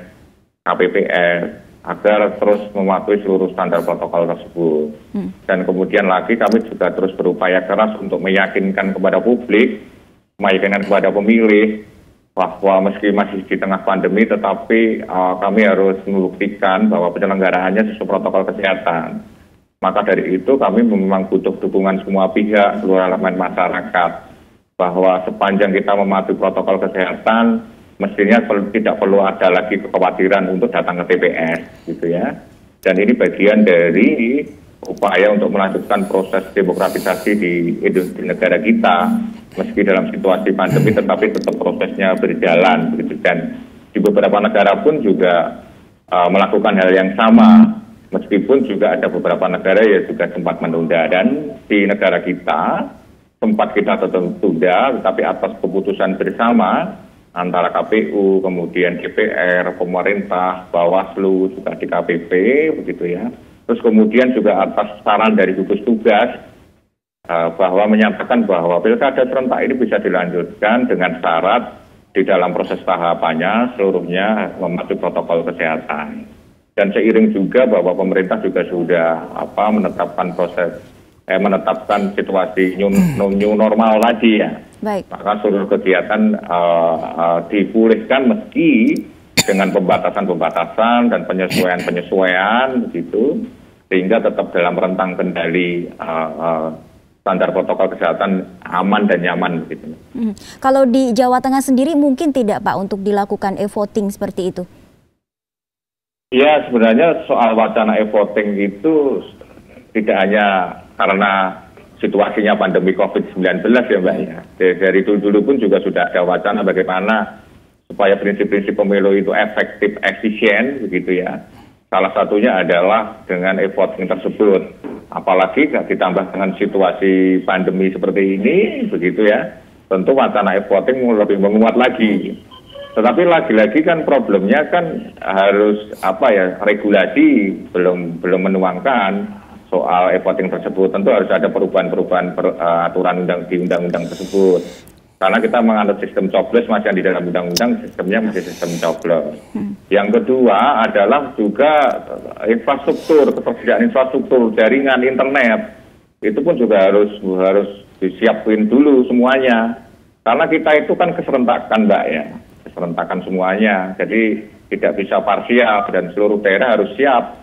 KPPS, agar terus mematuhi seluruh standar protokol tersebut. Hmm. Dan kemudian lagi kami juga terus berupaya keras untuk meyakinkan kepada publik, meyakinkan kepada pemilih, bahwa meski masih di tengah pandemi, tetapi uh, kami harus membuktikan bahwa penyelenggaraannya sesuai protokol kesehatan maka dari itu kami memang butuh dukungan semua pihak, seluruh elemen masyarakat. Bahwa sepanjang kita mematuhi protokol kesehatan, mestinya tidak perlu ada lagi kekhawatiran untuk datang ke TPS gitu ya. Dan ini bagian dari upaya untuk melanjutkan proses demokratisasi di, di negara kita meski dalam situasi pandemi tetapi tetap prosesnya berjalan gitu. dan di beberapa negara pun juga uh, melakukan hal yang sama Meskipun juga ada beberapa negara yang juga sempat menunda dan di negara kita sempat kita tertunda, tetapi atas keputusan bersama antara KPU, kemudian DPR, pemerintah, Bawaslu, juga di KPP, begitu ya. Terus kemudian juga atas saran dari gugus tugas eh, bahwa menyatakan bahwa pilkada serentak ini bisa dilanjutkan dengan syarat di dalam proses tahapannya seluruhnya mematuhi protokol kesehatan dan seiring juga bahwa pemerintah juga sudah apa menetapkan proses eh, menetapkan situasi new, hmm. new normal lagi ya. Baik. Maka seluruh kegiatan uh, uh, dipulihkan meski dengan pembatasan-pembatasan dan penyesuaian-penyesuaian begitu sehingga tetap dalam rentang kendali uh, uh, standar protokol kesehatan aman dan nyaman gitu. Hmm. Kalau di Jawa Tengah sendiri mungkin tidak Pak untuk dilakukan e-voting seperti itu? ya sebenarnya soal wacana e voting itu tidak hanya karena situasinya pandemi covid 19 ya mbak ya dari dulu dulu pun juga sudah ada wacana bagaimana supaya prinsip-prinsip pemilu itu efektif efisien begitu ya salah satunya adalah dengan e voting tersebut apalagi ditambah dengan situasi pandemi seperti ini begitu ya tentu wacana e voting lebih menguat lagi tetapi lagi-lagi kan problemnya kan harus apa ya regulasi belum belum menuangkan soal e-voting tersebut. Tentu harus ada perubahan-perubahan per, uh, aturan undang di undang-undang tersebut. Karena kita menganut sistem coblos masih yang di dalam undang-undang sistemnya masih sistem coblos. Hmm. Yang kedua adalah juga infrastruktur ketersediaan infrastruktur jaringan internet itu pun juga harus harus disiapin dulu semuanya. Karena kita itu kan keserentakan, Mbak ya serentakkan semuanya. Jadi tidak bisa parsial dan seluruh daerah harus siap.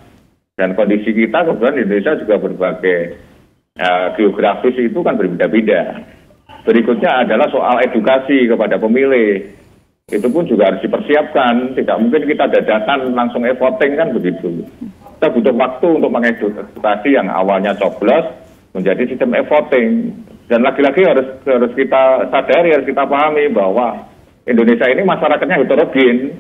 Dan kondisi kita kebetulan di Indonesia juga berbagai uh, geografis itu kan berbeda-beda. Berikutnya adalah soal edukasi kepada pemilih. Itu pun juga harus dipersiapkan. Tidak mungkin kita dadakan langsung e-voting kan begitu. Kita butuh waktu untuk mengedukasi yang awalnya coblos menjadi sistem e-voting. Dan lagi-lagi harus harus kita sadari, harus kita pahami bahwa Indonesia ini masyarakatnya heterogen,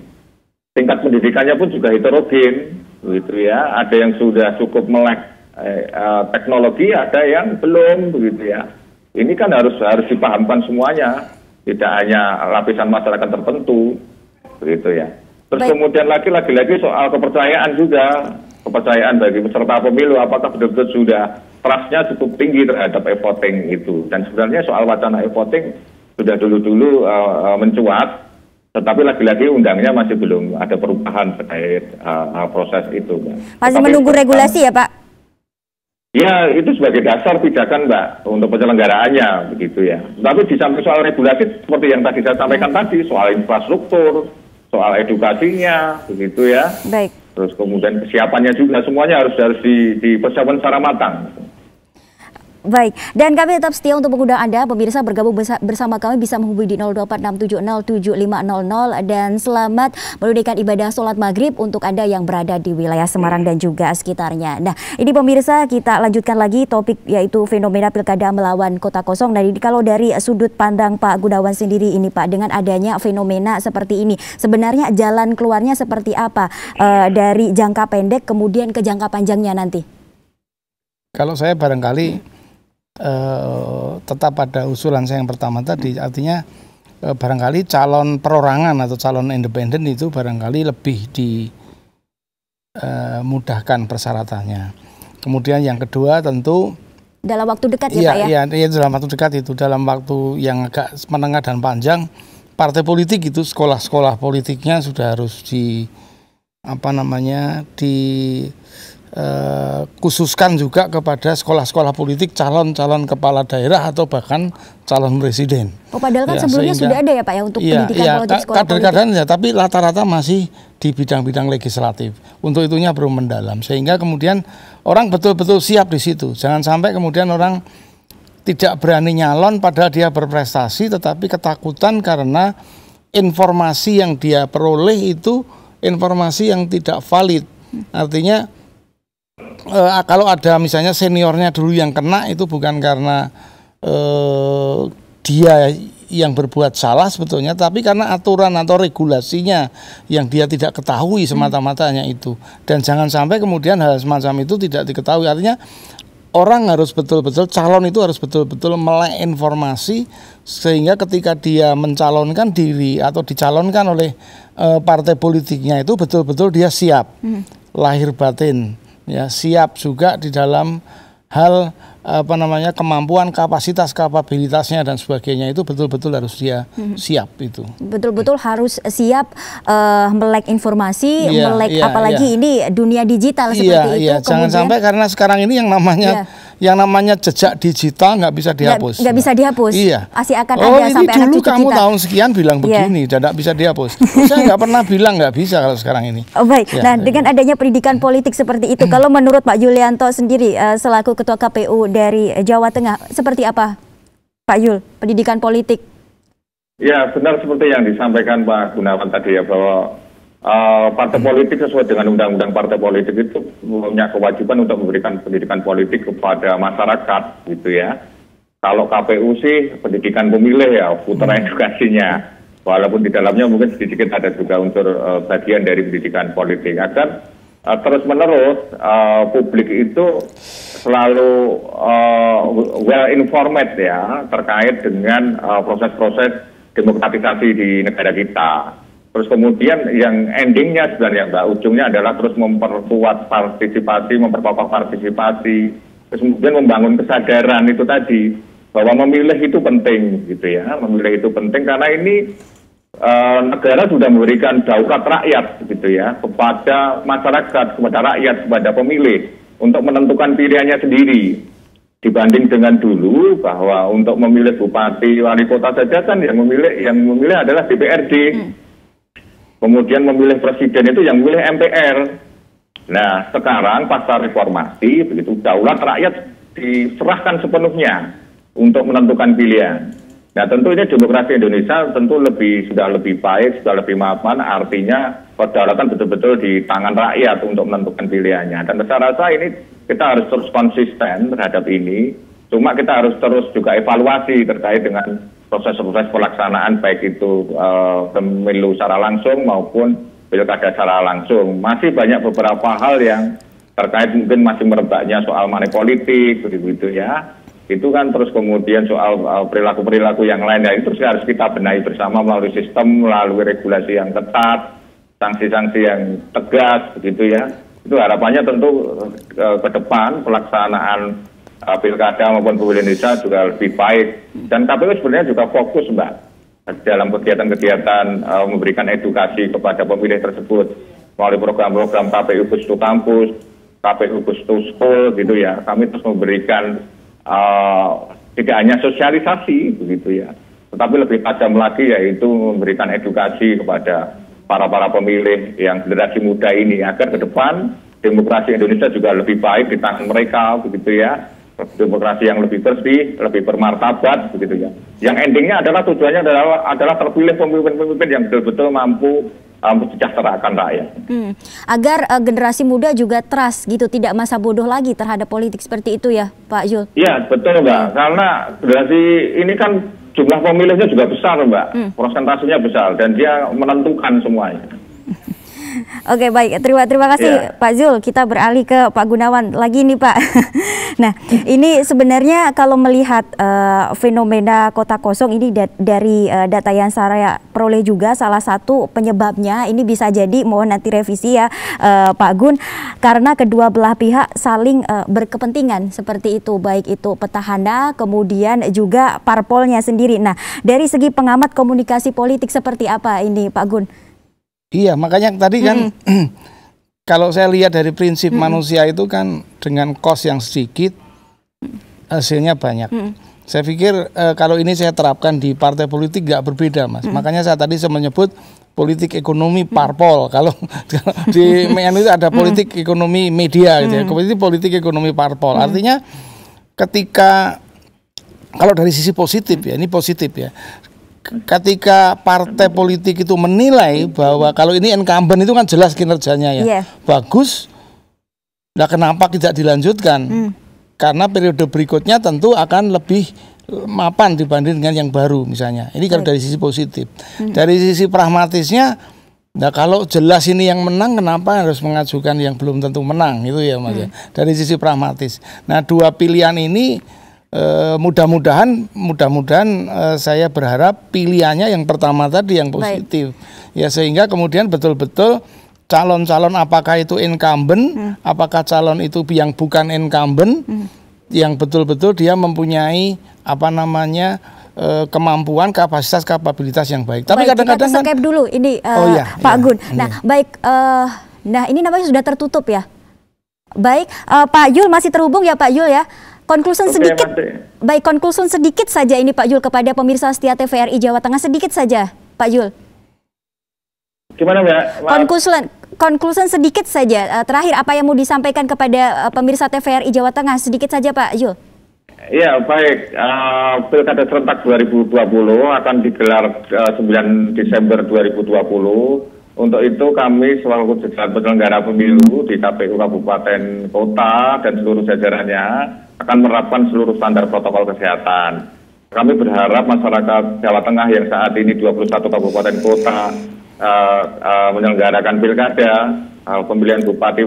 tingkat pendidikannya pun juga heterogen, begitu ya. Ada yang sudah cukup melek eh, eh, teknologi, ada yang belum, begitu ya. Ini kan harus harus dipahamkan semuanya, tidak hanya lapisan masyarakat tertentu, begitu ya. Terus kemudian lagi lagi-lagi soal kepercayaan juga, kepercayaan bagi peserta pemilu apakah betul-betul sudah trustnya cukup tinggi terhadap e-voting itu. Dan sebenarnya soal wacana e-voting sudah dulu-dulu uh, mencuat, tetapi lagi-lagi undangnya masih belum ada perubahan terkait uh, proses itu. Mbak. Masih tetapi, menunggu regulasi ya Pak? Ya, itu sebagai dasar pijakan, Mbak, untuk penyelenggaraannya, begitu ya. Tapi di samping soal regulasi, seperti yang tadi saya sampaikan tadi, soal infrastruktur, soal edukasinya, begitu ya. Baik. Terus kemudian kesiapannya juga, semuanya harus harus di, dipersiapkan secara matang. Baik, dan kami tetap setia untuk mengundang Anda, pemirsa bergabung bersama kami bisa menghubungi di 0246707500 dan selamat menunaikan ibadah sholat maghrib untuk Anda yang berada di wilayah Semarang dan juga sekitarnya. Nah, ini pemirsa kita lanjutkan lagi topik yaitu fenomena pilkada melawan kota kosong. Nah, ini kalau dari sudut pandang Pak Gunawan sendiri ini Pak, dengan adanya fenomena seperti ini, sebenarnya jalan keluarnya seperti apa e, dari jangka pendek kemudian ke jangka panjangnya nanti? Kalau saya barangkali Eh, tetap pada usulan saya yang pertama tadi artinya eh, barangkali calon perorangan atau calon independen itu barangkali lebih dimudahkan eh, persyaratannya kemudian yang kedua tentu dalam waktu dekat ya, ya Pak ya? Iya, iya, dalam waktu dekat itu dalam waktu yang agak menengah dan panjang partai politik itu sekolah-sekolah politiknya sudah harus di apa namanya di Eh, khususkan juga kepada sekolah-sekolah politik calon-calon kepala daerah atau bahkan calon presiden. Oh padahal kan ya, sebelumnya sehingga, sudah ada ya Pak ya untuk ya, pendidikan ya, politik sekolah kader -kader politik. ya, tapi rata-rata masih di bidang-bidang legislatif. Untuk itunya belum mendalam sehingga kemudian orang betul-betul siap di situ. Jangan sampai kemudian orang tidak berani nyalon padahal dia berprestasi tetapi ketakutan karena informasi yang dia peroleh itu informasi yang tidak valid. Artinya e, kalau ada misalnya seniornya dulu yang kena itu bukan karena e, dia yang berbuat salah sebetulnya, tapi karena aturan atau regulasinya yang dia tidak ketahui hmm. semata mata hanya itu. Dan jangan sampai kemudian hal semacam itu tidak diketahui. Artinya orang harus betul-betul calon itu harus betul-betul melek informasi sehingga ketika dia mencalonkan diri atau dicalonkan oleh e, partai politiknya itu betul-betul dia siap hmm. lahir batin ya siap juga di dalam hal apa namanya kemampuan kapasitas kapabilitasnya dan sebagainya itu betul-betul harus dia hmm. siap itu betul-betul harus siap uh, melek informasi yeah, melek yeah, apalagi yeah. ini dunia digital iya, seperti yeah, itu iya. jangan Kemudian, jangan sampai karena sekarang ini yang namanya yeah yang namanya jejak digital nggak bisa dihapus. Nggak bisa dihapus. Iya. Masih akan oh, ada ini dulu kamu tahun sekian bilang iya. begini yeah. dan bisa dihapus. <laughs> Saya nggak pernah bilang nggak bisa kalau sekarang ini. Oh, baik. Ya, nah, ya. dengan adanya pendidikan politik seperti itu, hmm. kalau menurut Pak Yulianto sendiri eh, selaku Ketua KPU dari Jawa Tengah, seperti apa, Pak Yul? Pendidikan politik? Ya, benar seperti yang disampaikan Pak Gunawan tadi ya bahwa Eh, partai politik sesuai dengan undang-undang partai politik itu punya kewajiban untuk memberikan pendidikan politik kepada masyarakat gitu ya. Kalau KPU sih pendidikan pemilih ya putra hmm. edukasinya. Walaupun di dalamnya mungkin sedikit ada juga unsur uh, bagian dari pendidikan politik agar uh, eh, terus menerus uh, publik itu selalu uh, well informed ya terkait dengan proses-proses uh, demokratisasi di negara kita Terus kemudian yang endingnya sebenarnya Mbak, ujungnya adalah terus memperkuat partisipasi, memperkokoh partisipasi, terus kemudian membangun kesadaran itu tadi bahwa memilih itu penting gitu ya, memilih itu penting karena ini e, negara sudah memberikan daulat rakyat gitu ya kepada masyarakat, kepada rakyat, kepada pemilih untuk menentukan pilihannya sendiri dibanding dengan dulu bahwa untuk memilih bupati wali kota saja kan yang memilih yang memilih adalah DPRD hmm Kemudian memilih presiden itu yang memilih MPR. Nah, sekarang pasca reformasi begitu daulat rakyat diserahkan sepenuhnya untuk menentukan pilihan. Nah, tentu ini demokrasi Indonesia tentu lebih sudah lebih baik, sudah lebih mapan, artinya kedaulatan betul-betul di tangan rakyat untuk menentukan pilihannya. Dan saya rasa ini kita harus terus konsisten terhadap ini. Cuma kita harus terus juga evaluasi terkait dengan proses-proses pelaksanaan baik itu uh, pemilu secara langsung maupun pilkada secara langsung. Masih banyak beberapa hal yang terkait mungkin masih merebaknya soal money politik begitu ya. Itu kan terus kemudian soal eh, perilaku-perilaku yang lain ya itu harus kita benahi bersama melalui sistem, melalui regulasi yang ketat, sanksi-sanksi yang tegas begitu ya. Itu harapannya tentu uh, ke depan pelaksanaan Eh, pilkada maupun pemilu Indonesia juga lebih baik. Dan KPU sebenarnya juga fokus mbak dalam kegiatan-kegiatan uh, memberikan edukasi kepada pemilih tersebut melalui program-program KPU Pustu Kampus, KPU Pustu School gitu ya. Kami terus memberikan uh, tidak hanya sosialisasi begitu ya, tetapi lebih tajam lagi yaitu memberikan edukasi kepada para para pemilih yang generasi muda ini agar ke depan demokrasi Indonesia juga lebih baik di tangan mereka begitu ya demokrasi yang lebih bersih, lebih bermartabat begitu ya. Yang endingnya adalah tujuannya adalah adalah terpilih pemimpin-pemimpin yang betul-betul mampu mencerahkan um, rakyat. Hmm. Agar uh, generasi muda juga trust gitu, tidak masa bodoh lagi terhadap politik seperti itu ya, Pak Jul. Iya betul Mbak, hmm. karena generasi ini kan jumlah pemilihnya juga besar Mbak, hmm. prosentasenya besar dan dia menentukan semuanya. Oke okay, baik terima terima kasih yeah. Pak Zul. Kita beralih ke Pak Gunawan lagi nih Pak. <laughs> nah ini sebenarnya kalau melihat uh, fenomena kota kosong ini da dari uh, data yang saya peroleh juga salah satu penyebabnya ini bisa jadi mohon nanti revisi ya uh, Pak Gun karena kedua belah pihak saling uh, berkepentingan seperti itu baik itu petahana kemudian juga parpolnya sendiri. Nah dari segi pengamat komunikasi politik seperti apa ini Pak Gun? Iya, makanya tadi kan hmm <clears throat> kalau saya lihat dari prinsip hmm manusia itu kan dengan kos yang sedikit hasilnya banyak. hmm Saya pikir e, kalau ini saya terapkan di partai politik nggak berbeda, mas. hmm Makanya saya tadi saya menyebut politik ekonomi parpol. hmm <laughs> Kalau, di <laughs> MN itu ada politik hmm ekonomi media, gitu ya. Kemudian politik ekonomi parpol. hmm Artinya ketika kalau dari sisi positif ya, ini positif ya ketika partai politik itu menilai iya. bahwa kalau ini incumbent itu kan jelas kinerjanya ya yeah. bagus nah kenapa tidak dilanjutkan mm. karena periode berikutnya tentu akan lebih eh, mapan dibanding dengan yang baru misalnya ini kalau dari sisi positif mm. dari sisi pragmatisnya Nah kalau jelas ini yang menang, kenapa harus mengajukan yang belum tentu menang itu ya mas? Ya. Hmm. Dari sisi pragmatis. Nah dua pilihan ini Eh, mudah-mudahan mudah-mudahan eh, saya berharap pilihannya yang pertama tadi yang positif Baik. ya sehingga kemudian betul-betul calon-calon apakah itu incumbent hmm. apakah calon itu yang bukan incumbent hmm. yang betul-betul dia mempunyai apa namanya eh, kemampuan, kapasitas, kapabilitas yang baik. Tapi kadang-kadang kan dulu ini uh, oh, iya, Pak iya, Gun. Hmm. Nah, baik uh, nah ini namanya sudah tertutup ya. Baik, uh, Pak Yul masih terhubung ya Pak Yul ya. Konklusi sedikit, Oke, baik konklusi sedikit saja ini Pak Jul kepada pemirsa setia TVRI Jawa Tengah sedikit saja Pak Jul. Gimana ya? Konklusi konklusi sedikit saja eh, terakhir apa yang mau disampaikan kepada eh, pemirsa TVRI Jawa Tengah sedikit saja Pak Jul. Iya baik, uh, Pilkada Serentak 2020 akan digelar uh, 9 Desember 2020. Untuk itu kami selaku jajaran penyelenggara pemilu di KPU Kabupaten Kota dan seluruh jajarannya akan menerapkan seluruh standar protokol kesehatan. Kami berharap masyarakat Jawa Tengah yang saat ini 21 kabupaten kota uh, uh, menyelenggarakan pilkada, uh, pemilihan bupati,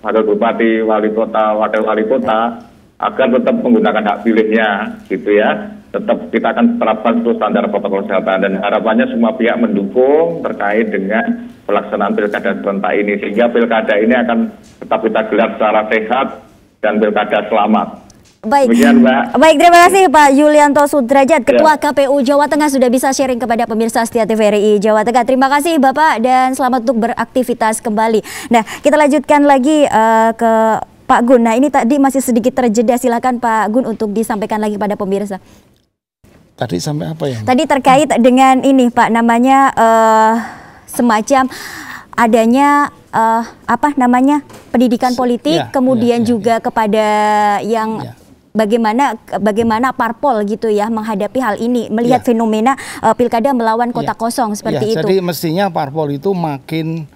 wakil bupati, wali kota, wakil wali kota, agar tetap menggunakan hak pilihnya, gitu ya. Tetap kita akan terapkan seluruh standar protokol kesehatan dan harapannya semua pihak mendukung terkait dengan pelaksanaan pilkada serentak ini sehingga pilkada ini akan tetap kita gelar secara sehat dan pilkada selamat. Baik. Begian, Baik, terima kasih Pak Yulianto Sudrajat, Ketua ya. KPU Jawa Tengah sudah bisa sharing kepada pemirsa setia TVRI Jawa Tengah. Terima kasih Bapak dan selamat untuk beraktivitas kembali. Nah, kita lanjutkan lagi uh, ke Pak Gun. Nah, ini tadi masih sedikit terjeda. Silakan Pak Gun untuk disampaikan lagi pada pemirsa. Tadi sampai apa ya? Tadi terkait dengan ini Pak namanya uh, semacam adanya uh, apa namanya pendidikan politik, ya, kemudian ya, ya, juga ya. kepada yang ya bagaimana bagaimana parpol gitu ya menghadapi hal ini melihat ya. fenomena uh, pilkada melawan ya. kota ya. kosong seperti ya, itu. Jadi mestinya parpol itu makin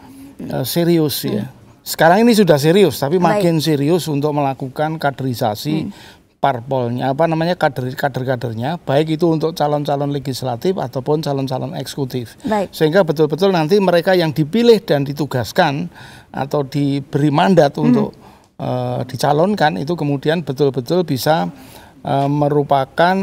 uh, serius ya. hmm. ya. Sekarang ini sudah serius tapi Baik. makin serius untuk melakukan kaderisasi hmm parpolnya apa namanya kader kader kadernya baik itu untuk calon calon legislatif ataupun calon calon eksekutif baik. sehingga betul betul nanti mereka yang dipilih dan ditugaskan atau diberi mandat hmm. untuk e, dicalonkan itu kemudian betul-betul bisa e, merupakan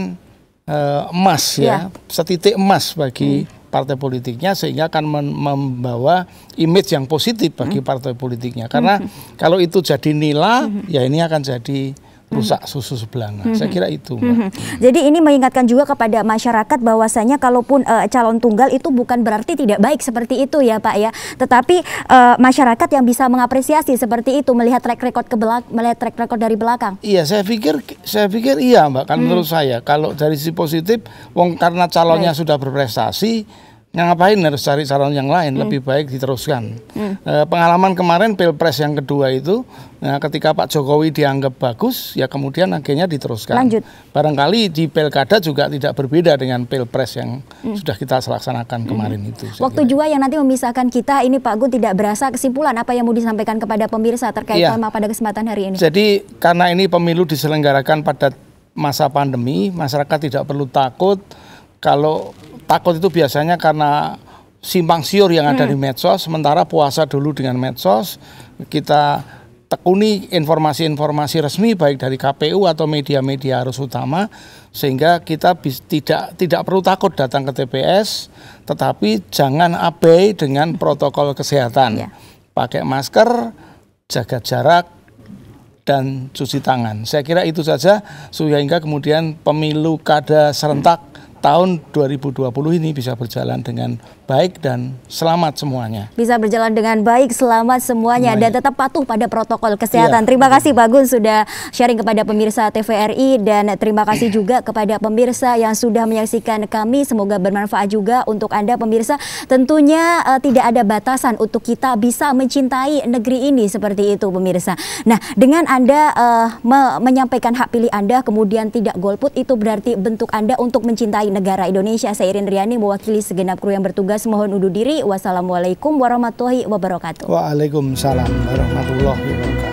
e, emas ya, ya setitik emas bagi hmm. partai politiknya sehingga akan membawa image yang positif bagi hmm. partai politiknya karena hmm. kalau itu jadi nila hmm. ya ini akan jadi rusak susu sebelanga. Hmm. Saya kira itu. Mbak. Hmm. Jadi ini mengingatkan juga kepada masyarakat bahwasanya kalaupun uh, calon tunggal itu bukan berarti tidak baik seperti itu ya Pak ya. Tetapi uh, masyarakat yang bisa mengapresiasi seperti itu melihat track record ke belak melihat track record dari belakang. Iya, saya pikir saya pikir iya Mbak. Kan hmm. menurut saya kalau dari sisi positif wong karena calonnya baik. sudah berprestasi ngapain harus cari calon yang lain hmm. lebih baik diteruskan hmm. e, pengalaman kemarin pilpres yang kedua itu nah, ketika Pak Jokowi dianggap bagus ya kemudian akhirnya diteruskan Lanjut. barangkali di pilkada juga tidak berbeda dengan pilpres yang hmm. sudah kita laksanakan hmm. kemarin hmm. itu waktu kira. juga yang nanti memisahkan kita ini Pak Gun tidak berasa kesimpulan apa yang mau disampaikan kepada pemirsa terkait ya. tema pada kesempatan hari ini jadi karena ini pemilu diselenggarakan pada masa pandemi masyarakat tidak perlu takut kalau takut itu biasanya karena simpang siur yang ada hmm. di medsos, sementara puasa dulu dengan medsos, kita tekuni informasi-informasi resmi baik dari KPU atau media-media arus utama sehingga kita bis, tidak tidak perlu takut datang ke TPS tetapi jangan abai dengan protokol kesehatan. Yeah. Pakai masker, jaga jarak dan cuci tangan. Saya kira itu saja sehingga kemudian pemilu kada serentak tahun 2020 ini bisa berjalan dengan baik dan selamat semuanya. Bisa berjalan dengan baik, selamat semuanya semuanya. dan tetap patuh pada protokol kesehatan. Ya. Terima kasih Pak Gun sudah sharing kepada pemirsa TVRI dan terima kasih <clears throat> juga kepada pemirsa yang sudah menyaksikan kami. Semoga bermanfaat juga untuk Anda pemirsa. Tentunya uh, tidak ada batasan untuk kita bisa mencintai negeri ini seperti itu pemirsa. Nah, dengan Anda uh, me menyampaikan hak pilih Anda kemudian tidak golput itu berarti bentuk Anda untuk mencintai negara Indonesia. Saya Irin Riani mewakili segenap kru yang bertugas mohon undur diri. Wassalamualaikum warahmatullahi wabarakatuh. Waalaikumsalam warahmatullahi wabarakatuh.